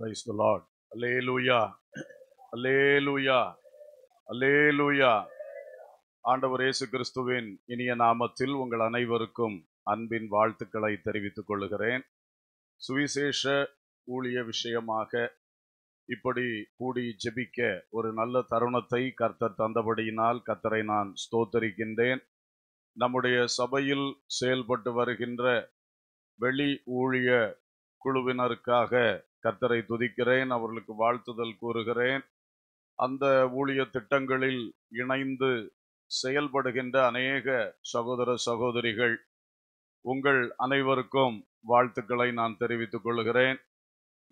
praise the Lord அலே லூயா அலே லூயா அலே லூயா ஆண்டவர் இயேசு கிறிஸ்துவின் இனிய நாமத்தில் உங்கள் அனைவருக்கும் அன்பின் வாழ்த்துக்களை தெரிவித்துக் கொள்கிறேன் சுவிசேஷ ஊழிய விஷயமாக இப்படி கூடி ஜெபிக்க ஒரு நல்ல தருணத்தை கர்த்தர் தந்தபடியினால் கர்த்தரை நான் ஸ்தோத்தரிக்கின்றேன் நம்முடைய சபையில் செயல்பட்டு வருகின்ற வெளி ஊழிய குழுவினருக்காக கர்த்தரை துதிக்கிறேன் அவர்களுக்கு வாழ்த்துதல் கூறுகிறேன் அந்த ஊழிய திட்டங்களில் இணைந்து செயல்படுகின்ற அநேக சகோதர சகோதரிகள் உங்கள் அனைவருக்கும் வாழ்த்துக்களை நான் தெரிவித்துக் கொள்கிறேன்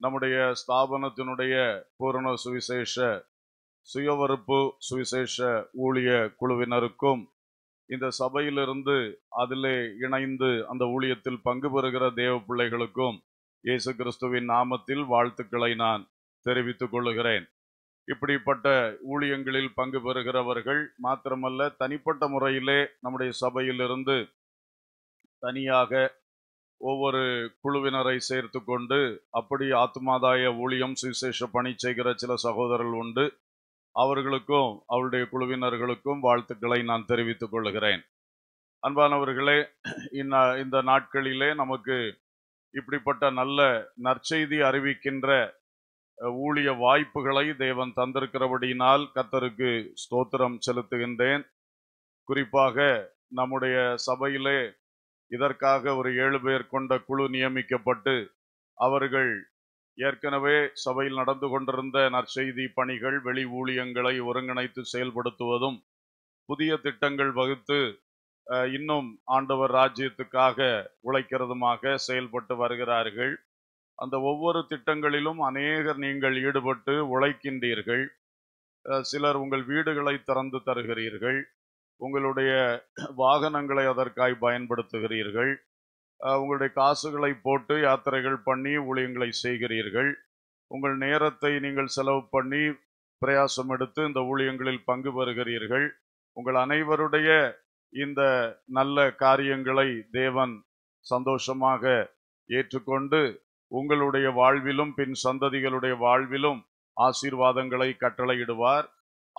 நம்முடைய ஸ்தாபனத்தினுடைய பூரண சுவிசேஷ சுயவறுப்பு சுவிசேஷ ஊழிய குழுவினருக்கும் இந்த சபையிலிருந்து அதிலே இணைந்து அந்த ஊழியத்தில் பங்கு பெறுகிற தேவ பிள்ளைகளுக்கும் இயேசு கிறிஸ்துவின் நாமத்தில் வாழ்த்துக்களை நான் தெரிவித்துக் கொள்ளுகிறேன் இப்படிப்பட்ட ஊழியங்களில் பங்கு பெறுகிறவர்கள் மாத்திரமல்ல தனிப்பட்ட முறையிலே நம்முடைய சபையிலிருந்து தனியாக ஒவ்வொரு குழுவினரை சேர்த்து கொண்டு அப்படி ஆத்மாதாய ஊழியம் சுவிசேஷ பணி செய்கிற சில சகோதரர்கள் உண்டு அவர்களுக்கும் அவருடைய குழுவினர்களுக்கும் வாழ்த்துக்களை நான் தெரிவித்துக் கொள்கிறேன் அன்பானவர்களே இந்த நாட்களிலே நமக்கு இப்படிப்பட்ட நல்ல நற்செய்தி அறிவிக்கின்ற ஊழிய வாய்ப்புகளை தேவன் தந்திருக்கிறபடியினால் கத்தருக்கு ஸ்தோத்திரம் செலுத்துகின்றேன் குறிப்பாக நம்முடைய சபையிலே இதற்காக ஒரு ஏழு பேர் கொண்ட குழு நியமிக்கப்பட்டு அவர்கள் ஏற்கனவே சபையில் நடந்து கொண்டிருந்த நற்செய்தி பணிகள் வெளி ஊழியங்களை ஒருங்கிணைத்து செயல்படுத்துவதும் புதிய திட்டங்கள் வகுத்து இன்னும் ஆண்டவர் ராஜ்யத்துக்காக உழைக்கிறதுமாக செயல்பட்டு வருகிறார்கள் அந்த ஒவ்வொரு திட்டங்களிலும் அநேகர் நீங்கள் ஈடுபட்டு உழைக்கின்றீர்கள் சிலர் உங்கள் வீடுகளை திறந்து தருகிறீர்கள் உங்களுடைய வாகனங்களை அதற்காய் பயன்படுத்துகிறீர்கள் உங்களுடைய காசுகளை போட்டு யாத்திரைகள் பண்ணி ஊழியங்களை செய்கிறீர்கள் உங்கள் நேரத்தை நீங்கள் செலவு பண்ணி பிரயாசம் எடுத்து இந்த ஊழியங்களில் பங்கு பெறுகிறீர்கள் உங்கள் அனைவருடைய இந்த நல்ல காரியங்களை தேவன் சந்தோஷமாக ஏற்றுக்கொண்டு உங்களுடைய வாழ்விலும் பின் சந்ததிகளுடைய வாழ்விலும் ஆசீர்வாதங்களை கட்டளையிடுவார்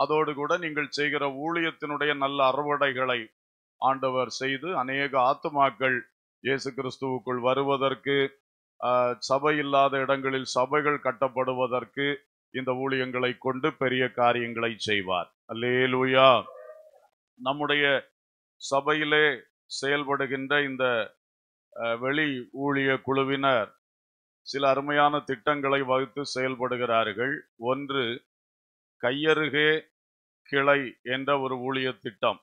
அதோடு கூட நீங்கள் செய்கிற ஊழியத்தினுடைய நல்ல அறுவடைகளை ஆண்டவர் செய்து அநேக ஆத்துமாக்கள் இயேசு கிறிஸ்துவுக்குள் வருவதற்கு சபை இல்லாத இடங்களில் சபைகள் கட்டப்படுவதற்கு இந்த ஊழியங்களை கொண்டு பெரிய காரியங்களை செய்வார் அல்லேலூயா நம்முடைய சபையிலே செயல்படுகின்ற இந்த வெளி ஊழிய குழுவினர் சில அருமையான திட்டங்களை வகுத்து செயல்படுகிறார்கள் ஒன்று கையருகே கிளை என்ற ஒரு ஊழிய திட்டம்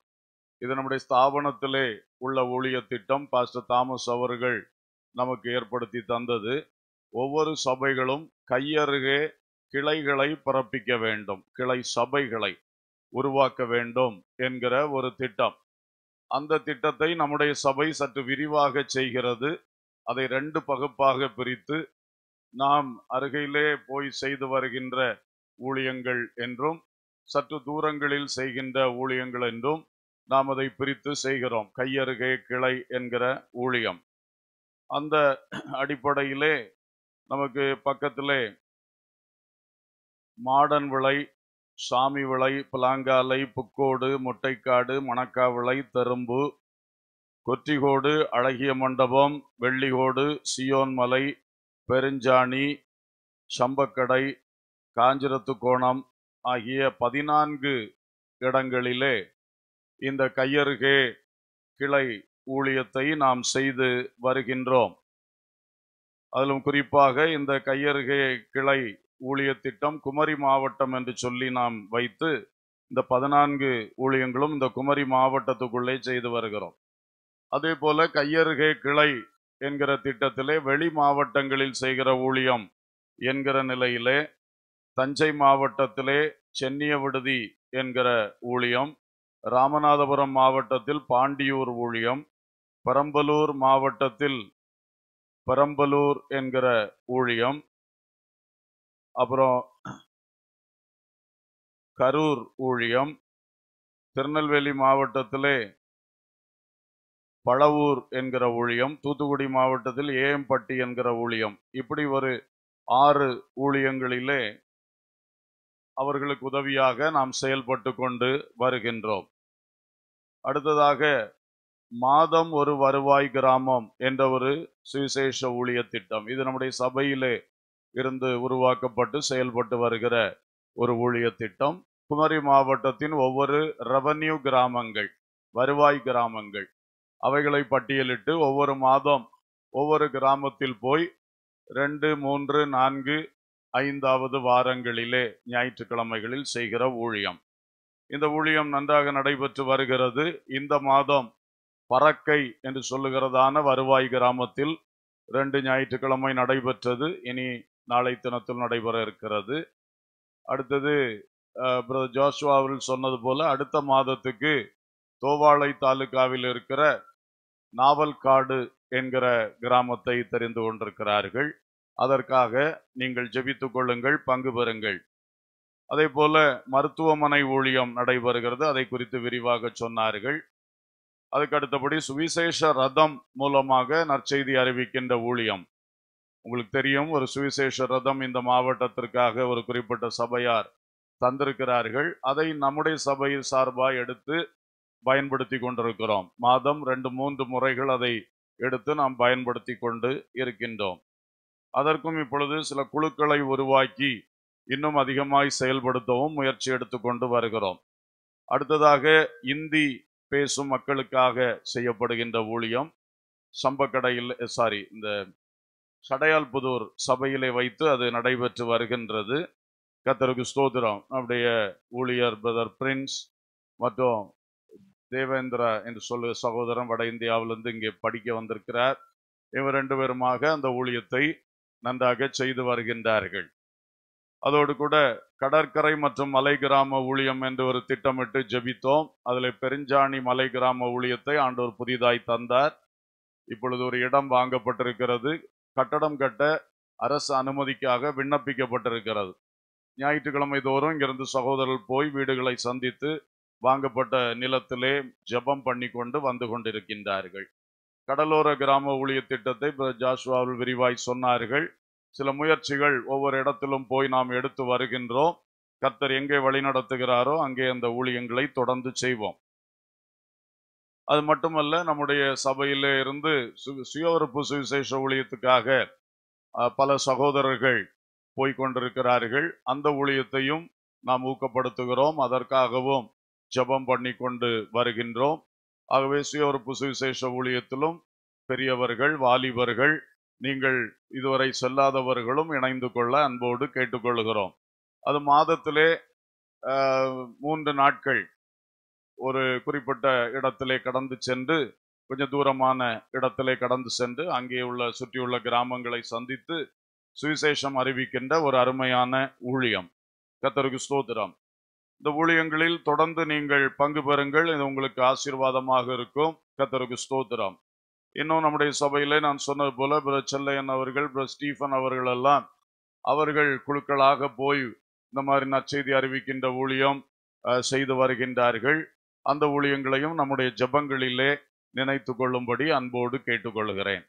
இது நம்முடைய ஸ்தாபனத்திலே உள்ள ஊழிய திட்டம் பாஸ்டர் தாமஸ் அவர்கள் நமக்கு ஏற்படுத்தி தந்தது ஒவ்வொரு சபைகளும் கையருகே கிளைகளை பிறப்பிக்க வேண்டும் கிளை சபைகளை உருவாக்க வேண்டும் என்கிற ஒரு திட்டம் அந்த திட்டத்தை நம்முடைய சபை சற்று விரிவாக செய்கிறது அதை ரெண்டு பகுப்பாக பிரித்து நாம் அருகிலே போய் செய்து வருகின்ற ஊழியங்கள் என்றும் சற்று தூரங்களில் செய்கின்ற ஊழியங்கள் என்றும் நாம் அதை பிரித்து செய்கிறோம் கையருகே கிளை என்கிற ஊழியம் அந்த அடிப்படையிலே நமக்கு பக்கத்திலே மாடன் விளை சாமி விளை பிலாங்காலை புக்கோடு முட்டைக்காடு மணக்காவிளை தெரும்பு கொற்றிகோடு அழகிய மண்டபம் வெள்ளிகோடு சியோன்மலை பெருஞ்சாணி சம்பக்கடை காஞ்சிரத்து கோணம் ஆகிய பதினான்கு இடங்களிலே இந்த கையருகே கிளை ஊழியத்தை நாம் செய்து வருகின்றோம் அதிலும் குறிப்பாக இந்த கையருகே கிளை ஊழிய திட்டம் குமரி மாவட்டம் என்று சொல்லி நாம் வைத்து இந்த பதினான்கு ஊழியங்களும் இந்த குமரி மாவட்டத்துக்குள்ளே செய்து வருகிறோம் அதே போல கையருகே கிளை என்கிற திட்டத்திலே வெளி மாவட்டங்களில் செய்கிற ஊழியம் என்கிற நிலையிலே தஞ்சை மாவட்டத்திலே சென்னிய விடுதி என்கிற ஊழியம் ராமநாதபுரம் மாவட்டத்தில் பாண்டியூர் ஊழியம் பெரம்பலூர் மாவட்டத்தில் பெரம்பலூர் என்கிற ஊழியம் அப்புறம் கரூர் ஊழியம் திருநெல்வேலி மாவட்டத்திலே பழவூர் என்கிற ஊழியம் தூத்துக்குடி மாவட்டத்தில் ஏஎம்பட்டி என்கிற ஊழியம் இப்படி ஒரு ஆறு ஊழியங்களிலே அவர்களுக்கு உதவியாக நாம் செயல்பட்டு கொண்டு வருகின்றோம் அடுத்ததாக மாதம் ஒரு வருவாய் கிராமம் என்ற ஒரு சுவிசேஷ ஊழிய திட்டம் இது நம்முடைய சபையிலே இருந்து உருவாக்கப்பட்டு செயல்பட்டு வருகிற ஒரு ஊழிய திட்டம் குமரி மாவட்டத்தின் ஒவ்வொரு ரெவன்யூ கிராமங்கள் வருவாய் கிராமங்கள் அவைகளை பட்டியலிட்டு ஒவ்வொரு மாதம் ஒவ்வொரு கிராமத்தில் போய் ரெண்டு மூன்று நான்கு ஐந்தாவது வாரங்களிலே ஞாயிற்றுக்கிழமைகளில் செய்கிற ஊழியம் இந்த ஊழியம் நன்றாக நடைபெற்று வருகிறது இந்த மாதம் பறக்கை என்று சொல்லுகிறதான வருவாய் கிராமத்தில் ரெண்டு ஞாயிற்றுக்கிழமை நடைபெற்றது இனி நாளை தினத்தில் நடைபெற இருக்கிறது அடுத்தது பிரதர் ஜோஷ்வா அவர்கள் சொன்னது போல அடுத்த மாதத்துக்கு தோவாளை தாலுகாவில் இருக்கிற நாவல் காடு என்கிற கிராமத்தை தெரிந்து கொண்டிருக்கிறார்கள் அதற்காக நீங்கள் ஜெபித்து கொள்ளுங்கள் பங்கு பெறுங்கள் அதே போல மருத்துவமனை ஊழியம் நடைபெறுகிறது அதை குறித்து விரிவாக சொன்னார்கள் அதுக்கு அடுத்தபடி சுவிசேஷ ரதம் மூலமாக நற்செய்தி அறிவிக்கின்ற ஊழியம் உங்களுக்கு தெரியும் ஒரு சுவிசேஷ ரதம் இந்த மாவட்டத்திற்காக ஒரு குறிப்பிட்ட சபையார் தந்திருக்கிறார்கள் அதை நம்முடைய சபையில் சார்பாக எடுத்து பயன்படுத்தி கொண்டிருக்கிறோம் மாதம் ரெண்டு மூன்று முறைகள் அதை எடுத்து நாம் பயன்படுத்தி கொண்டு இருக்கின்றோம் அதற்கும் இப்பொழுது சில குழுக்களை உருவாக்கி இன்னும் அதிகமாய் செயல்படுத்தவும் முயற்சி எடுத்துக்கொண்டு வருகிறோம் அடுத்ததாக இந்தி பேசும் மக்களுக்காக செய்யப்படுகின்ற ஊழியம் சம்பக்கடையில் சாரி இந்த சடையால் புதூர் சபையிலே வைத்து அது நடைபெற்று வருகின்றது கத்தருக்கு ஸ்தோத்திரம் நம்முடைய ஊழியர் பிரதர் பிரின்ஸ் மற்றும் தேவேந்திரா என்று சொல்லு சகோதரன் வட இந்தியாவிலிருந்து இங்கே படிக்க வந்திருக்கிறார் இவர் ரெண்டு பேருமாக அந்த ஊழியத்தை நன்றாக செய்து வருகின்றார்கள் அதோடு கூட கடற்கரை மற்றும் மலை கிராம ஊழியம் என்று ஒரு திட்டமிட்டு ஜபித்தோம் அதில் பெருஞ்சாணி மலை கிராம ஊழியத்தை ஆண்டோர் புதிதாய் தந்தார் இப்பொழுது ஒரு இடம் வாங்கப்பட்டிருக்கிறது கட்டடம் கட்ட அரசு அனுமதிக்காக விண்ணப்பிக்கப்பட்டிருக்கிறது ஞாயிற்றுக்கிழமை தோறும் இங்கிருந்து சகோதரர்கள் போய் வீடுகளை சந்தித்து வாங்கப்பட்ட நிலத்திலே ஜபம் பண்ணி கொண்டு வந்து கொண்டிருக்கின்றார்கள் கடலோர கிராம ஊழிய திட்டத்தை ஜாஸ்வாவில் விரிவாய் சொன்னார்கள் சில முயற்சிகள் ஒவ்வொரு இடத்திலும் போய் நாம் எடுத்து வருகின்றோம் கர்த்தர் எங்கே வழி நடத்துகிறாரோ அங்கே அந்த ஊழியங்களை தொடர்ந்து செய்வோம் அது மட்டுமல்ல நம்முடைய சபையிலே இருந்து சுயவரப்பு சுவிசேஷ ஊழியத்துக்காக பல சகோதரர்கள் போய்கொண்டிருக்கிறார்கள் அந்த ஊழியத்தையும் நாம் ஊக்கப்படுத்துகிறோம் அதற்காகவும் ஜபம் பண்ணி கொண்டு வருகின்றோம் ஆகவே சுயவரப்பு சுவிசேஷ ஊழியத்திலும் பெரியவர்கள் வாலிபர்கள் நீங்கள் இதுவரை செல்லாதவர்களும் இணைந்து கொள்ள அன்போடு கேட்டுக்கொள்கிறோம் அது மாதத்திலே மூன்று நாட்கள் ஒரு குறிப்பிட்ட இடத்திலே கடந்து சென்று கொஞ்சம் தூரமான இடத்திலே கடந்து சென்று அங்கே உள்ள சுற்றியுள்ள கிராமங்களை சந்தித்து சுவிசேஷம் அறிவிக்கின்ற ஒரு அருமையான ஊழியம் கத்தருக்கு ஸ்தோத்திரம் இந்த ஊழியங்களில் தொடர்ந்து நீங்கள் பங்கு பெறுங்கள் இது உங்களுக்கு ஆசீர்வாதமாக இருக்கும் கத்தருக்கு ஸ்தோத்திரம் இன்னும் நம்முடைய சபையில நான் சொன்னது போல பிர செல்லையன் அவர்கள் பிர ஸ்டீஃபன் அவர்கள் எல்லாம் அவர்கள் குழுக்களாக போய் இந்த மாதிரி நற்செய்தி அறிவிக்கின்ற ஊழியம் செய்து வருகின்றார்கள் அந்த ஊழியங்களையும் நம்முடைய ஜபங்களிலே நினைத்து கொள்ளும்படி அன்போடு கேட்டுக்கொள்கிறேன்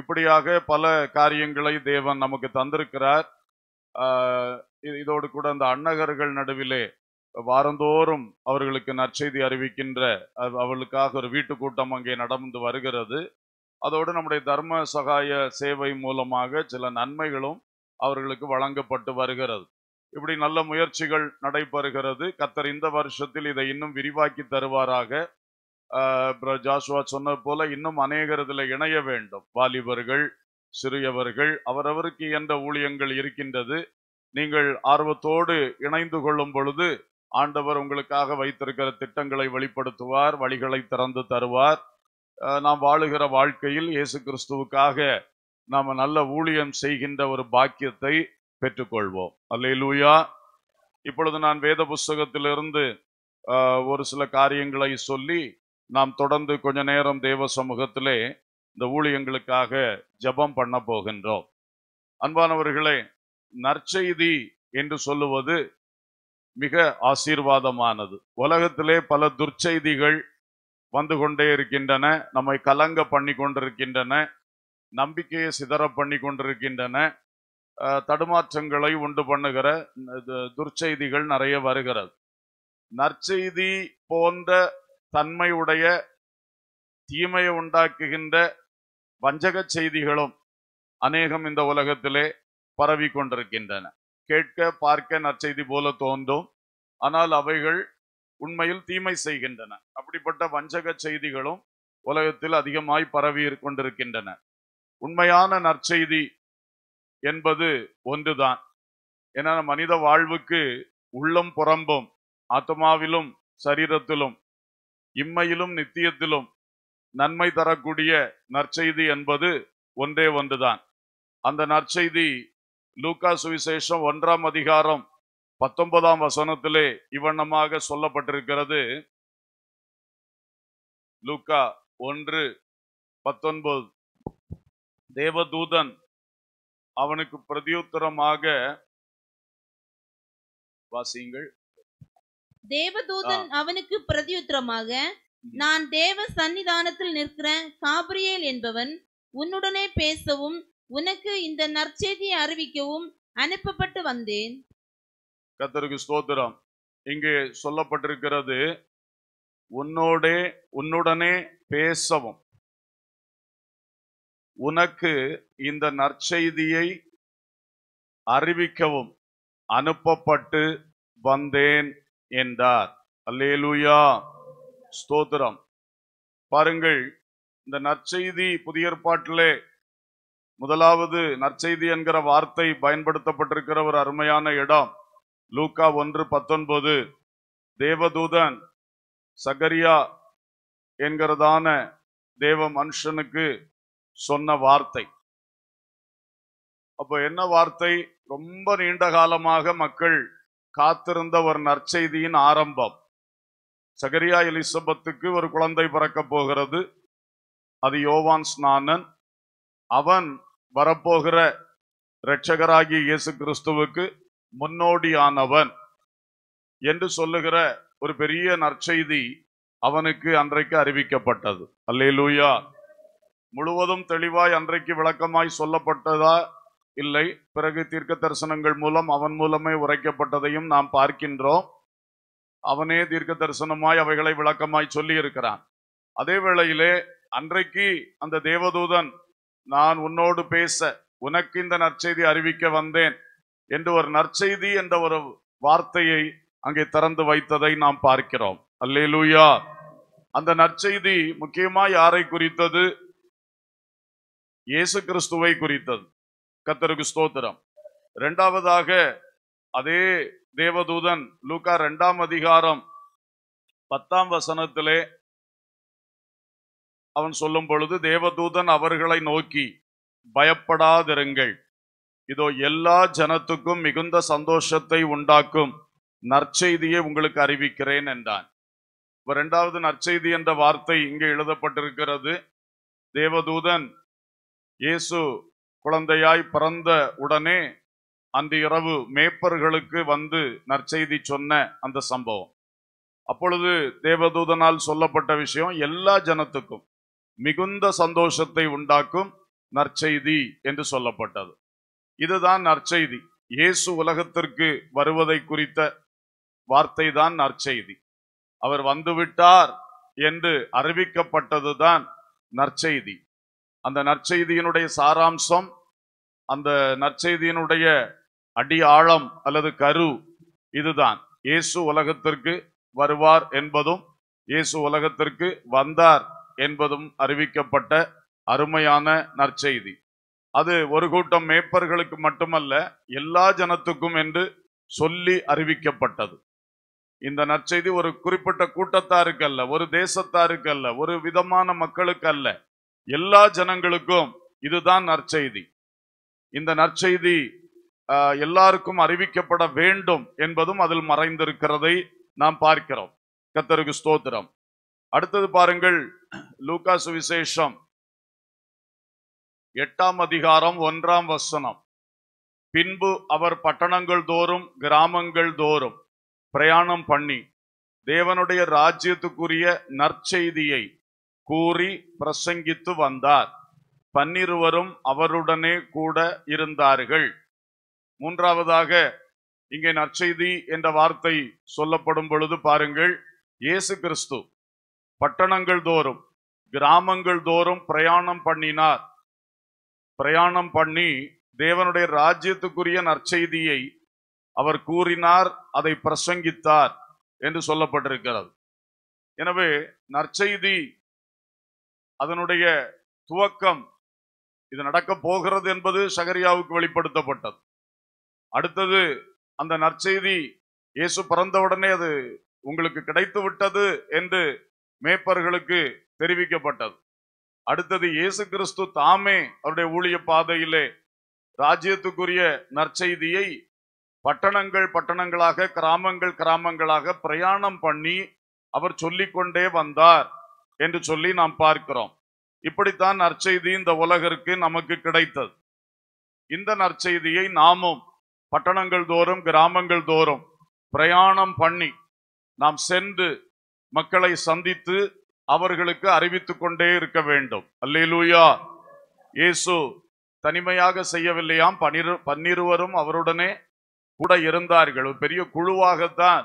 இப்படியாக பல காரியங்களை தேவன் நமக்கு தந்திருக்கிறார் இதோடு கூட அந்த அன்னகர்கள் நடுவிலே வாரந்தோறும் அவர்களுக்கு நற்செய்தி அறிவிக்கின்ற அவளுக்காக ஒரு வீட்டு கூட்டம் அங்கே நடந்து வருகிறது அதோடு நம்முடைய தர்ம சகாய சேவை மூலமாக சில நன்மைகளும் அவர்களுக்கு வழங்கப்பட்டு வருகிறது இப்படி நல்ல முயற்சிகள் நடைபெறுகிறது கத்தர் இந்த வருஷத்தில் இதை இன்னும் விரிவாக்கி தருவாராக ஜாஷுவா சொன்னது போல இன்னும் அநேகர் இதில் இணைய வேண்டும் வாலிபர்கள் சிறியவர்கள் அவரவருக்கு என்ற ஊழியங்கள் இருக்கின்றது நீங்கள் ஆர்வத்தோடு இணைந்து கொள்ளும் பொழுது ஆண்டவர் உங்களுக்காக வைத்திருக்கிற திட்டங்களை வெளிப்படுத்துவார் வழிகளை திறந்து தருவார் நாம் வாழுகிற வாழ்க்கையில் இயேசு கிறிஸ்துவுக்காக நாம் நல்ல ஊழியம் செய்கின்ற ஒரு பாக்கியத்தை பெற்றுக்கொள்வோம் அல்லையிலூயா இப்பொழுது நான் வேத புஸ்தகத்திலிருந்து ஒரு சில காரியங்களை சொல்லி நாம் தொடர்ந்து கொஞ்ச நேரம் தேவ சமூகத்திலே இந்த ஊழியங்களுக்காக ஜபம் பண்ண போகின்றோம் அன்பானவர்களே நற்செய்தி என்று சொல்லுவது மிக ஆசீர்வாதமானது உலகத்திலே பல துர்ச்செய்திகள் வந்து கொண்டே இருக்கின்றன நம்மை கலங்க பண்ணி கொண்டிருக்கின்றன நம்பிக்கையை சிதற பண்ணி கொண்டிருக்கின்றன தடுமாற்றங்களை உண்டு பண்ணுகிற துர்ச்செய்திகள் நிறைய வருகிறது நற்செய்தி போன்ற தன்மையுடைய தீமையை உண்டாக்குகின்ற வஞ்சக செய்திகளும் அநேகம் இந்த உலகத்திலே பரவி கொண்டிருக்கின்றன கேட்க பார்க்க நற்செய்தி போல தோன்றும் ஆனால் அவைகள் உண்மையில் தீமை செய்கின்றன அப்படிப்பட்ட வஞ்சக செய்திகளும் உலகத்தில் அதிகமாய் பரவி கொண்டிருக்கின்றன உண்மையான நற்செய்தி என்பது ஒன்றுதான் ஏன்னா மனித வாழ்வுக்கு உள்ளம் புறம்பும் ஆத்மாவிலும் சரீரத்திலும் இம்மையிலும் நித்தியத்திலும் நன்மை தரக்கூடிய நற்செய்தி என்பது ஒன்றே ஒன்றுதான் அந்த நற்செய்தி லூக்கா சுவிசேஷம் ஒன்றாம் அதிகாரம் பத்தொன்பதாம் வசனத்திலே இவ்வண்ணமாக சொல்லப்பட்டிருக்கிறது லூக்கா ஒன்று பத்தொன்பது தேவதூதன் அவனுக்கு பிரதியுத்தரமாக வாசியுங்கள் தேவதூதன் அவனுக்கு பிரதியுத்தரமாக நான் தேவ சன்னிதானத்தில் நிற்கிற காபிரியேல் என்பவன் உன்னுடனே பேசவும் உனக்கு இந்த நற்செய்தியை அறிவிக்கவும் அனுப்பப்பட்டு வந்தேன் கத்தருக்கு ஸ்தோத்திரம் இங்கே சொல்லப்பட்டிருக்கிறது உன்னோடே உன்னுடனே பேசவும் உனக்கு இந்த நற்செய்தியை அறிவிக்கவும் அனுப்பப்பட்டு வந்தேன் என்றார் அல்லேலூயா ஸ்தோத்திரம் பாருங்கள் இந்த நற்செய்தி புதிய ஏற்பாட்டிலே முதலாவது நற்செய்தி என்கிற வார்த்தை பயன்படுத்தப்பட்டிருக்கிற ஒரு அருமையான இடம் லூக்கா ஒன்று பத்தொன்பது தேவதூதன் சகரியா என்கிறதான தேவ மனுஷனுக்கு சொன்ன வார்த்தை அப்போ என்ன வார்த்தை ரொம்ப நீண்ட காலமாக மக்கள் காத்திருந்த ஒரு நற்செய்தியின் ஆரம்பம் சகரியா எலிசபத்துக்கு ஒரு குழந்தை பிறக்க போகிறது அது யோவான் ஸ்நானன் அவன் வரப்போகிற இரட்சகராகிய இயேசு கிறிஸ்துவுக்கு முன்னோடியானவன் என்று சொல்லுகிற ஒரு பெரிய நற்செய்தி அவனுக்கு அன்றைக்கு அறிவிக்கப்பட்டது அல்லேலூயா முழுவதும் தெளிவாய் அன்றைக்கு விளக்கமாய் சொல்லப்பட்டதா இல்லை பிறகு தீர்க்க தரிசனங்கள் மூலம் அவன் மூலமே உரைக்கப்பட்டதையும் நாம் பார்க்கின்றோம் அவனே தீர்க்க தரிசனமாய் அவைகளை விளக்கமாய் சொல்லி இருக்கிறான் அதே வேளையிலே அன்றைக்கு அந்த தேவதூதன் நான் உன்னோடு பேச உனக்கு இந்த நற்செய்தி அறிவிக்க வந்தேன் என்று ஒரு நற்செய்தி என்ற ஒரு வார்த்தையை அங்கே திறந்து வைத்ததை நாம் பார்க்கிறோம் அல்லேலூயா அந்த நற்செய்தி முக்கியமாய் யாரை குறித்தது இயேசு கிறிஸ்துவை குறித்தது கத்தருக்கு ஸ்தோத்திரம் இரண்டாவதாக அதே தேவதூதன் லூக்கா ரெண்டாம் அதிகாரம் பத்தாம் வசனத்திலே அவன் சொல்லும் பொழுது தேவதூதன் அவர்களை நோக்கி பயப்படாதிருங்கள் இதோ எல்லா ஜனத்துக்கும் மிகுந்த சந்தோஷத்தை உண்டாக்கும் நற்செய்தியை உங்களுக்கு அறிவிக்கிறேன் என்றான் இரண்டாவது நற்செய்தி என்ற வார்த்தை இங்கே எழுதப்பட்டிருக்கிறது தேவதூதன் இயேசு குழந்தையாய் பிறந்த உடனே அந்த இரவு மேப்பர்களுக்கு வந்து நற்செய்தி சொன்ன அந்த சம்பவம் அப்பொழுது தேவதூதனால் சொல்லப்பட்ட விஷயம் எல்லா ஜனத்துக்கும் மிகுந்த சந்தோஷத்தை உண்டாக்கும் நற்செய்தி என்று சொல்லப்பட்டது இதுதான் நற்செய்தி இயேசு உலகத்திற்கு வருவதை குறித்த வார்த்தை தான் நற்செய்தி அவர் வந்துவிட்டார் என்று அறிவிக்கப்பட்டதுதான் நற்செய்தி அந்த நற்செய்தியினுடைய சாராம்சம் அந்த நற்செய்தியினுடைய அடி ஆழம் அல்லது கரு இதுதான் இயேசு உலகத்திற்கு வருவார் என்பதும் இயேசு உலகத்திற்கு வந்தார் என்பதும் அறிவிக்கப்பட்ட அருமையான நற்செய்தி அது ஒரு கூட்டம் மேப்பர்களுக்கு மட்டுமல்ல எல்லா ஜனத்துக்கும் என்று சொல்லி அறிவிக்கப்பட்டது இந்த நற்செய்தி ஒரு குறிப்பிட்ட கூட்டத்தாருக்கு அல்ல ஒரு தேசத்தாருக்கு அல்ல ஒரு விதமான மக்களுக்கு அல்ல எல்லா ஜனங்களுக்கும் இதுதான் நற்செய்தி இந்த நற்செய்தி எல்லாருக்கும் அறிவிக்கப்பட வேண்டும் என்பதும் அதில் மறைந்திருக்கிறதை நாம் பார்க்கிறோம் கத்தருக்கு ஸ்தோத்திரம் அடுத்தது பாருங்கள் லூகா சுவிசேஷம் எட்டாம் அதிகாரம் ஒன்றாம் வசனம் பின்பு அவர் பட்டணங்கள் தோறும் கிராமங்கள் தோறும் பிரயாணம் பண்ணி தேவனுடைய ராஜ்யத்துக்குரிய நற்செய்தியை கூறி பிரசங்கித்து வந்தார் பன்னிருவரும் அவருடனே கூட இருந்தார்கள் மூன்றாவதாக இங்கே நற்செய்தி என்ற வார்த்தை சொல்லப்படும் பொழுது பாருங்கள் இயேசு கிறிஸ்து பட்டணங்கள் தோறும் கிராமங்கள் தோறும் பிரயாணம் பண்ணினார் பிரயாணம் பண்ணி தேவனுடைய ராஜ்யத்துக்குரிய நற்செய்தியை அவர் கூறினார் அதை பிரசங்கித்தார் என்று சொல்லப்பட்டிருக்கிறது எனவே நற்செய்தி அதனுடைய துவக்கம் இது நடக்க போகிறது என்பது சகரியாவுக்கு வெளிப்படுத்தப்பட்டது அடுத்தது அந்த நற்செய்தி இயேசு பிறந்தவுடனே அது உங்களுக்கு கிடைத்து விட்டது என்று மேப்பர்களுக்கு தெரிவிக்கப்பட்டது அடுத்தது இயேசு கிறிஸ்து தாமே அவருடைய ஊழிய பாதையிலே ராஜ்யத்துக்குரிய நற்செய்தியை பட்டணங்கள் பட்டணங்களாக கிராமங்கள் கிராமங்களாக பிரயாணம் பண்ணி அவர் சொல்லிக்கொண்டே வந்தார் என்று சொல்லி நாம் பார்க்கிறோம் இப்படித்தான் நற்செய்தி இந்த உலகிற்கு நமக்கு கிடைத்தது இந்த நற்செய்தியை நாமும் பட்டணங்கள் தோறும் கிராமங்கள் தோறும் பிரயாணம் பண்ணி நாம் சென்று மக்களை சந்தித்து அவர்களுக்கு அறிவித்துக் கொண்டே இருக்க வேண்டும் அல்லேலூயா இயேசு தனிமையாக செய்யவில்லையாம் பன்னிரு பன்னிருவரும் அவருடனே கூட இருந்தார்கள் ஒரு பெரிய குழுவாகத்தான்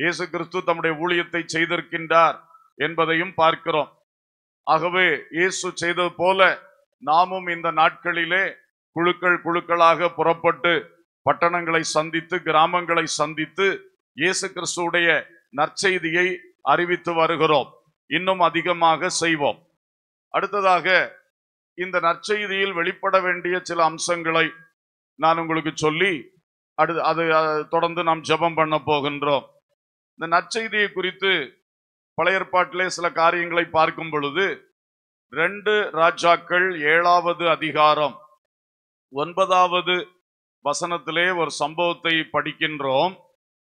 இயேசு கிறிஸ்து தம்முடைய ஊழியத்தை செய்திருக்கின்றார் என்பதையும் பார்க்கிறோம் ஆகவே இயேசு செய்தது போல நாமும் இந்த நாட்களிலே குழுக்கள் குழுக்களாக புறப்பட்டு பட்டணங்களை சந்தித்து கிராமங்களை சந்தித்து இயேசு கிறிஸ்துடைய நற்செய்தியை அறிவித்து வருகிறோம் இன்னும் அதிகமாக செய்வோம் அடுத்ததாக இந்த நற்செய்தியில் வெளிப்பட வேண்டிய சில அம்சங்களை நான் உங்களுக்கு சொல்லி அடு அது தொடர்ந்து நாம் ஜபம் பண்ண போகின்றோம் இந்த நற்செய்தியை குறித்து பழைய ஏற்பாட்டிலே சில காரியங்களை பார்க்கும் பொழுது ரெண்டு ராஜாக்கள் ஏழாவது அதிகாரம் ஒன்பதாவது வசனத்திலே ஒரு சம்பவத்தை படிக்கின்றோம்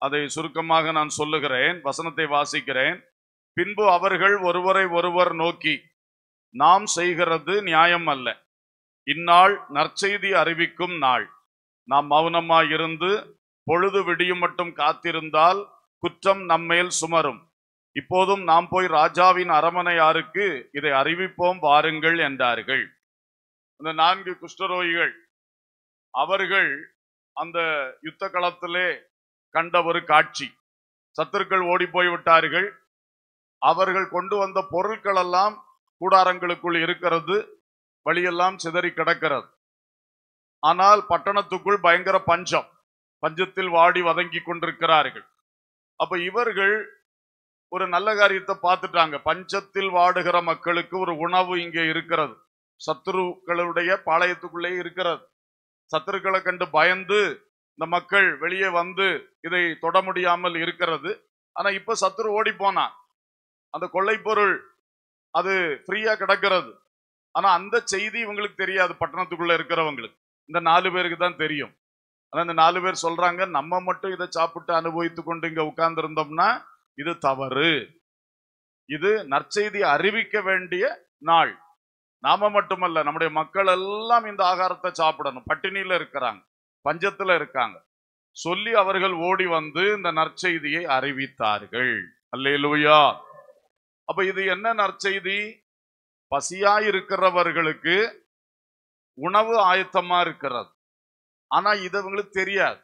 அதை சுருக்கமாக நான் சொல்லுகிறேன் வசனத்தை வாசிக்கிறேன் பின்பு அவர்கள் ஒருவரை ஒருவர் நோக்கி நாம் செய்கிறது நியாயம் அல்ல இந்நாள் நற்செய்தி அறிவிக்கும் நாள் நாம் மௌனமாயிருந்து பொழுது விடியும் மட்டும் காத்திருந்தால் குற்றம் நம்மேல் சுமரும் இப்போதும் நாம் போய் ராஜாவின் அரமனையாருக்கு இதை அறிவிப்போம் வாருங்கள் என்றார்கள் அந்த நான்கு குஷ்டரோகிகள் அவர்கள் அந்த யுத்த களத்திலே கண்ட ஒரு காட்சி சத்துருக்கள் ஓடி போய்விட்டார்கள் அவர்கள் கொண்டு வந்த பொருட்கள் எல்லாம் கூடாரங்களுக்குள் இருக்கிறது வழியெல்லாம் சிதறி கிடக்கிறது ஆனால் பட்டணத்துக்குள் பயங்கர பஞ்சம் பஞ்சத்தில் வாடி வதங்கி கொண்டிருக்கிறார்கள் அப்ப இவர்கள் ஒரு நல்ல காரியத்தை பார்த்துட்டாங்க பஞ்சத்தில் வாடுகிற மக்களுக்கு ஒரு உணவு இங்கே இருக்கிறது சத்துருக்களுடைய பாளையத்துக்குள்ளே இருக்கிறது சத்துருக்களை கண்டு பயந்து இந்த மக்கள் வெளியே வந்து இதை தொட முடியாமல் இருக்கிறது ஆனா இப்ப சத்துரு ஓடி போனான் அந்த கொள்ளை பொருள் அது ஃப்ரீயா கிடக்கிறது ஆனா அந்த செய்தி இவங்களுக்கு தெரியாது பட்டணத்துக்குள்ள இருக்கிறவங்களுக்கு இந்த நாலு பேருக்கு தான் தெரியும் ஆனா இந்த நாலு பேர் சொல்றாங்க நம்ம மட்டும் இதை சாப்பிட்டு அனுபவித்து கொண்டு இங்க உட்கார்ந்து இருந்தோம்னா இது தவறு இது நற்செய்தி அறிவிக்க வேண்டிய நாள் நாம மட்டுமல்ல நம்முடைய மக்கள் எல்லாம் இந்த ஆகாரத்தை சாப்பிடணும் பட்டினியில இருக்கிறாங்க பஞ்சத்துல இருக்காங்க சொல்லி அவர்கள் ஓடி வந்து இந்த நற்செய்தியை அறிவித்தார்கள் அல்லேலூயா அப்ப இது என்ன நற்செய்தி பசியாயிருக்கிறவர்களுக்கு உணவு ஆயத்தமா இருக்கிறது ஆனா இது அவங்களுக்கு தெரியாது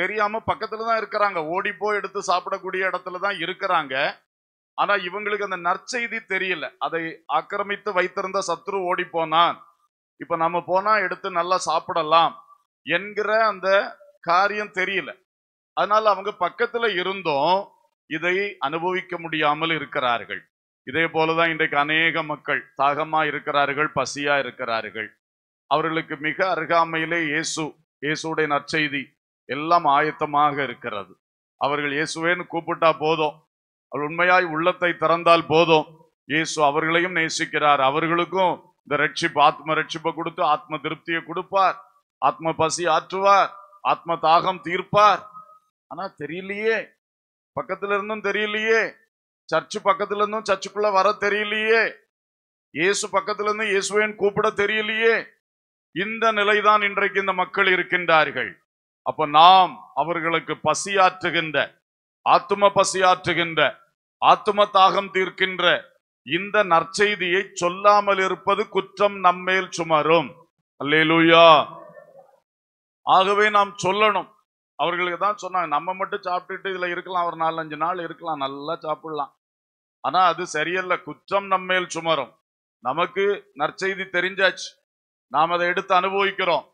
தெரியாம பக்கத்துல தான் இருக்கிறாங்க ஓடிப்போ எடுத்து சாப்பிடக்கூடிய இடத்துல தான் இருக்கிறாங்க ஆனா இவங்களுக்கு அந்த நற்செய்தி தெரியல அதை ஆக்கிரமித்து வைத்திருந்த சத்ரு ஓடி போனான் இப்ப நம்ம போனா எடுத்து நல்லா சாப்பிடலாம் என்கிற அந்த காரியம் தெரியல அதனால அவங்க பக்கத்துல இருந்தும் இதை அனுபவிக்க முடியாமல் இருக்கிறார்கள் இதே போலதான் இன்றைக்கு அநேக மக்கள் தாகமா இருக்கிறார்கள் பசியா இருக்கிறார்கள் அவர்களுக்கு மிக அருகாமையிலே இயேசு இயேசுடைய நற்செய்தி எல்லாம் ஆயத்தமாக இருக்கிறது அவர்கள் இயேசுவேன்னு கூப்பிட்டா போதும் அவர் உண்மையாய் உள்ளத்தை திறந்தால் போதும் இயேசு அவர்களையும் நேசிக்கிறார் அவர்களுக்கும் இந்த ரட்சிப்பு ஆத்ம ரட்சிப்பை கொடுத்து ஆத்ம திருப்தியை கொடுப்பார் ஆத்ம பசி ஆற்றுவார் ஆத்ம தாகம் தீர்ப்பார் ஆனா தெரியலையே பக்கத்துல இருந்தும் தெரியலையே சர்ச்சு பக்கத்துல இருந்தும் சர்ச்சுக்குள்ள வர தெரியலையே இயேசு பக்கத்துல இருந்து இயேசுவேன் கூப்பிட தெரியலையே இந்த நிலைதான் இன்றைக்கு இந்த மக்கள் இருக்கின்றார்கள் அப்ப நாம் அவர்களுக்கு பசியாற்றுகின்ற ஆத்தும பசியாற்றுகின்ற ஆத்தும தாகம் தீர்க்கின்ற இந்த நற்செய்தியை சொல்லாமல் இருப்பது குற்றம் நம்மேல் சுமரும் அல்லேலூயா ஆகவே நாம் சொல்லணும் அவர்களுக்கு தான் சொன்னாங்க நம்ம மட்டும் சாப்பிட்டுட்டு இதுல இருக்கலாம் ஒரு நாலஞ்சு நாள் இருக்கலாம் நல்லா சாப்பிடலாம் ஆனா அது சரியல்ல குற்றம் நம்மேல் சுமரும் நமக்கு நற்செய்தி தெரிஞ்சாச்சு நாம் அதை எடுத்து அனுபவிக்கிறோம்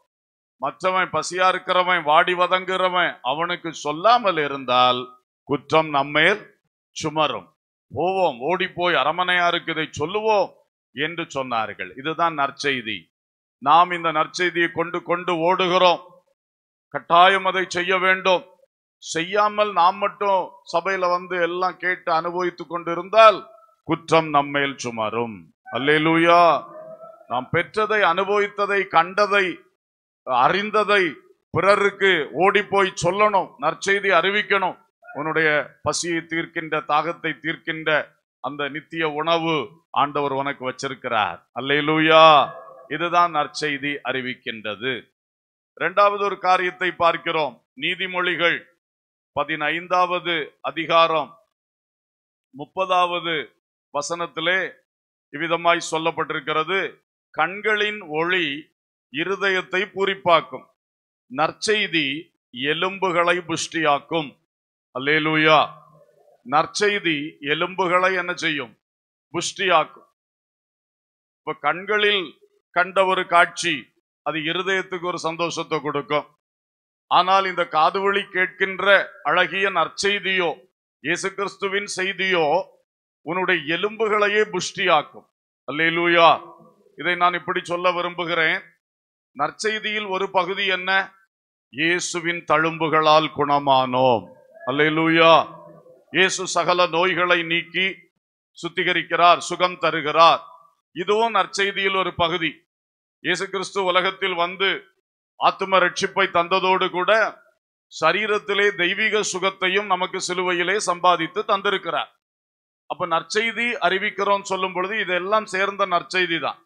மற்றவன் பசியா இருக்கிறவன் வாடி வதங்குறவன் அவனுக்கு சொல்லாமல் இருந்தால் குற்றம் நம்மேல் சுமரும் போவோம் ஓடி போய் அரமனையா இருக்குதை சொல்லுவோம் என்று சொன்னார்கள் இதுதான் நற்செய்தி நாம் இந்த நற்செய்தியை கொண்டு கொண்டு ஓடுகிறோம் கட்டாயம் அதை செய்ய வேண்டும் செய்யாமல் நாம் மட்டும் சபையில வந்து எல்லாம் கேட்டு அனுபவித்துக் கொண்டிருந்தால் குற்றம் நம்மேல் சுமரும் அல்லேலூயா நாம் பெற்றதை அனுபவித்ததை கண்டதை அறிந்ததை பிறருக்கு ஓடி போய் சொல்லணும் நற்செய்தி அறிவிக்கணும் உன்னுடைய பசியை தீர்க்கின்ற தாகத்தை தீர்க்கின்ற அந்த நித்திய உணவு ஆண்டவர் உனக்கு வச்சிருக்கிறார் அல்லையிலூயா இதுதான் நற்செய்தி அறிவிக்கின்றது இரண்டாவது ஒரு காரியத்தை பார்க்கிறோம் நீதிமொழிகள் பதினைந்தாவது அதிகாரம் முப்பதாவது வசனத்திலே இவ்விதமாய் சொல்லப்பட்டிருக்கிறது கண்களின் ஒளி இருதயத்தை பூரிப்பாக்கும் நற்செய்தி எலும்புகளை புஷ்டியாக்கும் அல்லேலூயா நற்செய்தி எலும்புகளை என்ன செய்யும் புஷ்டியாக்கும் இப்ப கண்களில் கண்ட ஒரு காட்சி அது இருதயத்துக்கு ஒரு சந்தோஷத்தை கொடுக்கும் ஆனால் இந்த காதுவழி கேட்கின்ற அழகிய நற்செய்தியோ இயேசு கிறிஸ்துவின் செய்தியோ உன்னுடைய எலும்புகளையே புஷ்டியாக்கும் அல்லேலூயா இதை நான் இப்படி சொல்ல விரும்புகிறேன் நற்செய்தியில் ஒரு பகுதி என்ன இயேசுவின் தழும்புகளால் குணமானோம் அல்லூயா இயேசு சகல நோய்களை நீக்கி சுத்திகரிக்கிறார் சுகம் தருகிறார் இதுவும் நற்செய்தியில் ஒரு பகுதி இயேசு கிறிஸ்து உலகத்தில் வந்து ஆத்ம ரட்சிப்பை தந்ததோடு கூட சரீரத்திலே தெய்வீக சுகத்தையும் நமக்கு சிலுவையிலே சம்பாதித்து தந்திருக்கிறார் அப்ப நற்செய்தி அறிவிக்கிறோம் சொல்லும் பொழுது இதெல்லாம் சேர்ந்த நற்செய்தி தான்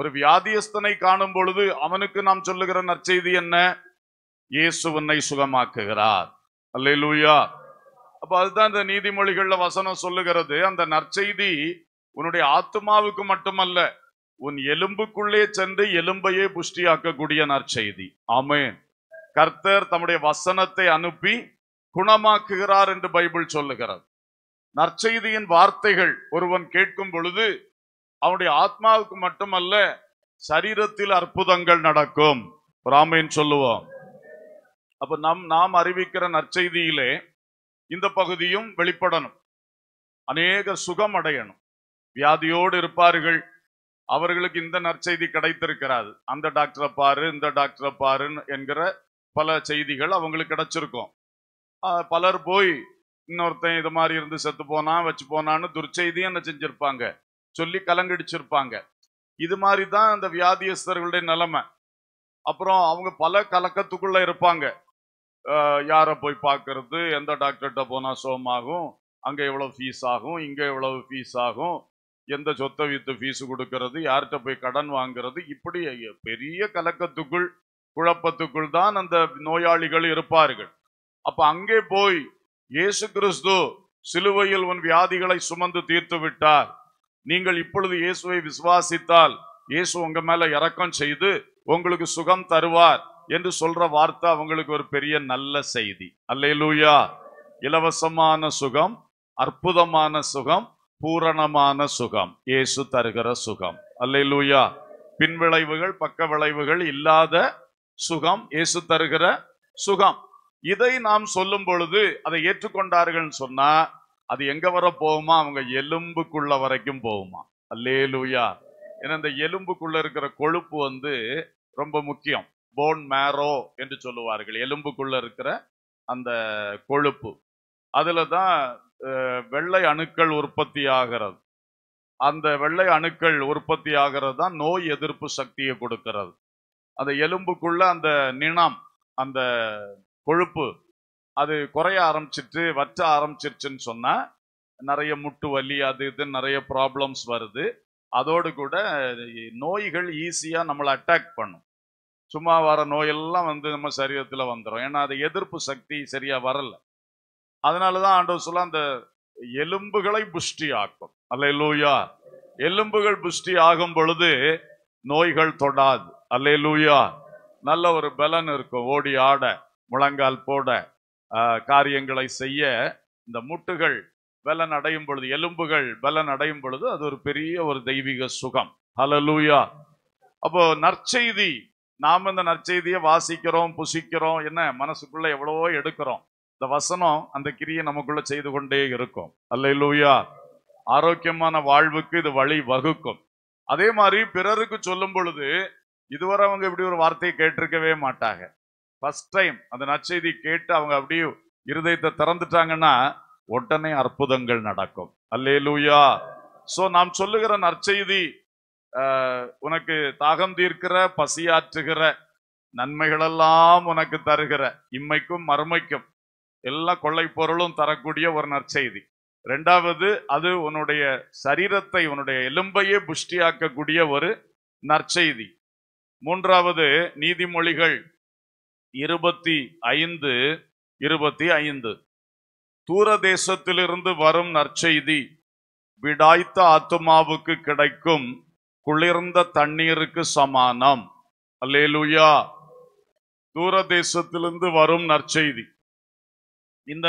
ஒரு வியாதியஸ்தனை காணும் பொழுது அவனுக்கு நாம் சொல்லுகிற நற்செய்தி என்ன இயேசுவனை சுகமாக்குகிறார் அல்லே லூயா அப்ப அதுதான் இந்த நீதிமொழிகள்ல வசனம் சொல்லுகிறது அந்த நற்செய்தி உன்னுடைய ஆத்மாவுக்கு மட்டுமல்ல உன் எலும்புக்குள்ளே சென்று எலும்பையே புஷ்டியாக்கக்கூடிய நற்செய்தி ஆமே கர்த்தர் தம்முடைய வசனத்தை அனுப்பி குணமாக்குகிறார் என்று பைபிள் சொல்லுகிறது நற்செய்தியின் வார்த்தைகள் ஒருவன் கேட்கும் பொழுது அவனுடைய ஆத்மாவுக்கு மட்டுமல்ல சரீரத்தில் அற்புதங்கள் நடக்கும் ராமையன் சொல்லுவோம் அப்ப நம் நாம் அறிவிக்கிற நற்செய்தியிலே இந்த பகுதியும் வெளிப்படணும் அநேக சுகம் அடையணும் வியாதியோடு இருப்பார்கள் அவர்களுக்கு இந்த நற்செய்தி கிடைத்திருக்கிறாது அந்த டாக்டரை பாரு இந்த டாக்டரை பாருன்னு என்கிற பல செய்திகள் அவங்களுக்கு கிடைச்சிருக்கும் பலர் போய் இன்னொருத்தன் இது மாதிரி இருந்து செத்து போனான் வச்சு போனான்னு துர்ச்செய்தியும் என்ன செஞ்சிருப்பாங்க சொல்லி கலங்கடிச்சிருப்பாங்க இது மாதிரி தான் அந்த வியாதியஸ்தர்களுடைய நிலைமை அப்புறம் அவங்க பல கலக்கத்துக்குள்ள இருப்பாங்க யாரை போய் பார்க்கறது எந்த டாக்டர்கிட்ட போனால் சோமாகும் அங்கே எவ்வளோ ஃபீஸ் ஆகும் இங்கே எவ்வளவு ஃபீஸ் ஆகும் எந்த சொத்த வித்து ஃபீஸ் கொடுக்கறது யார்கிட்ட போய் கடன் வாங்குறது இப்படி பெரிய கலக்கத்துக்குள் குழப்பத்துக்குள் தான் அந்த நோயாளிகள் இருப்பார்கள் அப்போ அங்கே போய் இயேசு கிறிஸ்து சிலுவையில் உன் வியாதிகளை சுமந்து தீர்த்து விட்டார் நீங்கள் இப்பொழுது இயேசுவை விசுவாசித்தால் இயேசு உங்க மேல இறக்கம் செய்து உங்களுக்கு சுகம் தருவார் என்று சொல்ற வார்த்தை அவங்களுக்கு ஒரு பெரிய நல்ல செய்தி அல்லையிலூயா இலவசமான சுகம் அற்புதமான சுகம் பூரணமான சுகம் இயேசு தருகிற சுகம் அல்லையிலூயா பின்விளைவுகள் பக்க விளைவுகள் இல்லாத சுகம் இயேசு தருகிற சுகம் இதை நாம் சொல்லும் பொழுது அதை ஏற்றுக்கொண்டார்கள் சொன்னா அது எங்க வர போகுமா அவங்க எலும்புக்குள்ள வரைக்கும் போகுமா அல்லே லூயா ஏன்னா இந்த எலும்புக்குள்ள இருக்கிற கொழுப்பு வந்து ரொம்ப முக்கியம் போன் மேரோ என்று சொல்லுவார்கள் எலும்புக்குள்ள இருக்கிற அந்த கொழுப்பு அதுல தான் வெள்ளை அணுக்கள் உற்பத்தி ஆகிறது அந்த வெள்ளை அணுக்கள் உற்பத்தி ஆகிறது தான் நோய் எதிர்ப்பு சக்தியை கொடுக்கிறது அந்த எலும்புக்குள்ள அந்த நிணம் அந்த கொழுப்பு அது குறைய ஆரம்பிச்சிட்டு வற்ற ஆரம்பிச்சிருச்சுன்னு சொன்னால் நிறைய முட்டு வலி அது இது நிறைய ப்ராப்ளம்ஸ் வருது அதோடு கூட நோய்கள் ஈஸியாக நம்மளை அட்டாக் பண்ணும் சும்மா வர நோயெல்லாம் வந்து நம்ம சரீரத்தில் வந்துடும் ஏன்னா அது எதிர்ப்பு சக்தி சரியாக வரலை அதனால தான் ஆண்டவர் சொல்ல அந்த எலும்புகளை புஷ்டி ஆக்கும் அல்ல லூயா எலும்புகள் புஷ்டி ஆகும் பொழுது நோய்கள் தொடாது அல்ல லூயா நல்ல ஒரு பலன் இருக்கும் ஓடி ஆட முழங்கால் போட காரியங்களை செய்ய இந்த முட்டுகள் பலன் அடையும் பொழுது எலும்புகள் பலன் அடையும் பொழுது அது ஒரு பெரிய ஒரு தெய்வீக சுகம் ஹலலூயா அப்போ நற்செய்தி நாம் இந்த நற்செய்தியை வாசிக்கிறோம் புசிக்கிறோம் என்ன மனசுக்குள்ள எவ்வளவோ எடுக்கிறோம் இந்த வசனம் அந்த கிரியை நமக்குள்ள செய்து கொண்டே இருக்கும் அல்லையிலூயா ஆரோக்கியமான வாழ்வுக்கு இது வழி வகுக்கும் அதே மாதிரி பிறருக்கு சொல்லும் பொழுது இதுவரை அவங்க இப்படி ஒரு வார்த்தையை கேட்டிருக்கவே மாட்டாங்க ஃபர்ஸ்ட் டைம் அந்த நற்செய்தி கேட்டு அவங்க அப்படியே இருதயத்தை திறந்துட்டாங்கன்னா உடனே அற்புதங்கள் நடக்கும் அல்லே லூயா சோ நாம் சொல்லுகிற நற்செய்தி உனக்கு தாகம் தீர்க்கிற பசியாற்றுகிற நன்மைகளெல்லாம் உனக்கு தருகிற இம்மைக்கும் மறுமைக்கும் எல்லா கொள்ளை பொருளும் தரக்கூடிய ஒரு நற்செய்தி ரெண்டாவது அது உன்னுடைய சரீரத்தை உன்னுடைய எலும்பையே புஷ்டியாக்கக்கூடிய ஒரு நற்செய்தி மூன்றாவது நீதிமொழிகள் இருபத்தி ஐந்து இருபத்தி ஐந்து தூர தேசத்திலிருந்து வரும் நற்செய்தி விடாய்த்த ஆத்மாவுக்கு கிடைக்கும் குளிர்ந்த தண்ணீருக்கு சமானம் அல்லேலுயா தூர தேசத்திலிருந்து வரும் நற்செய்தி இந்த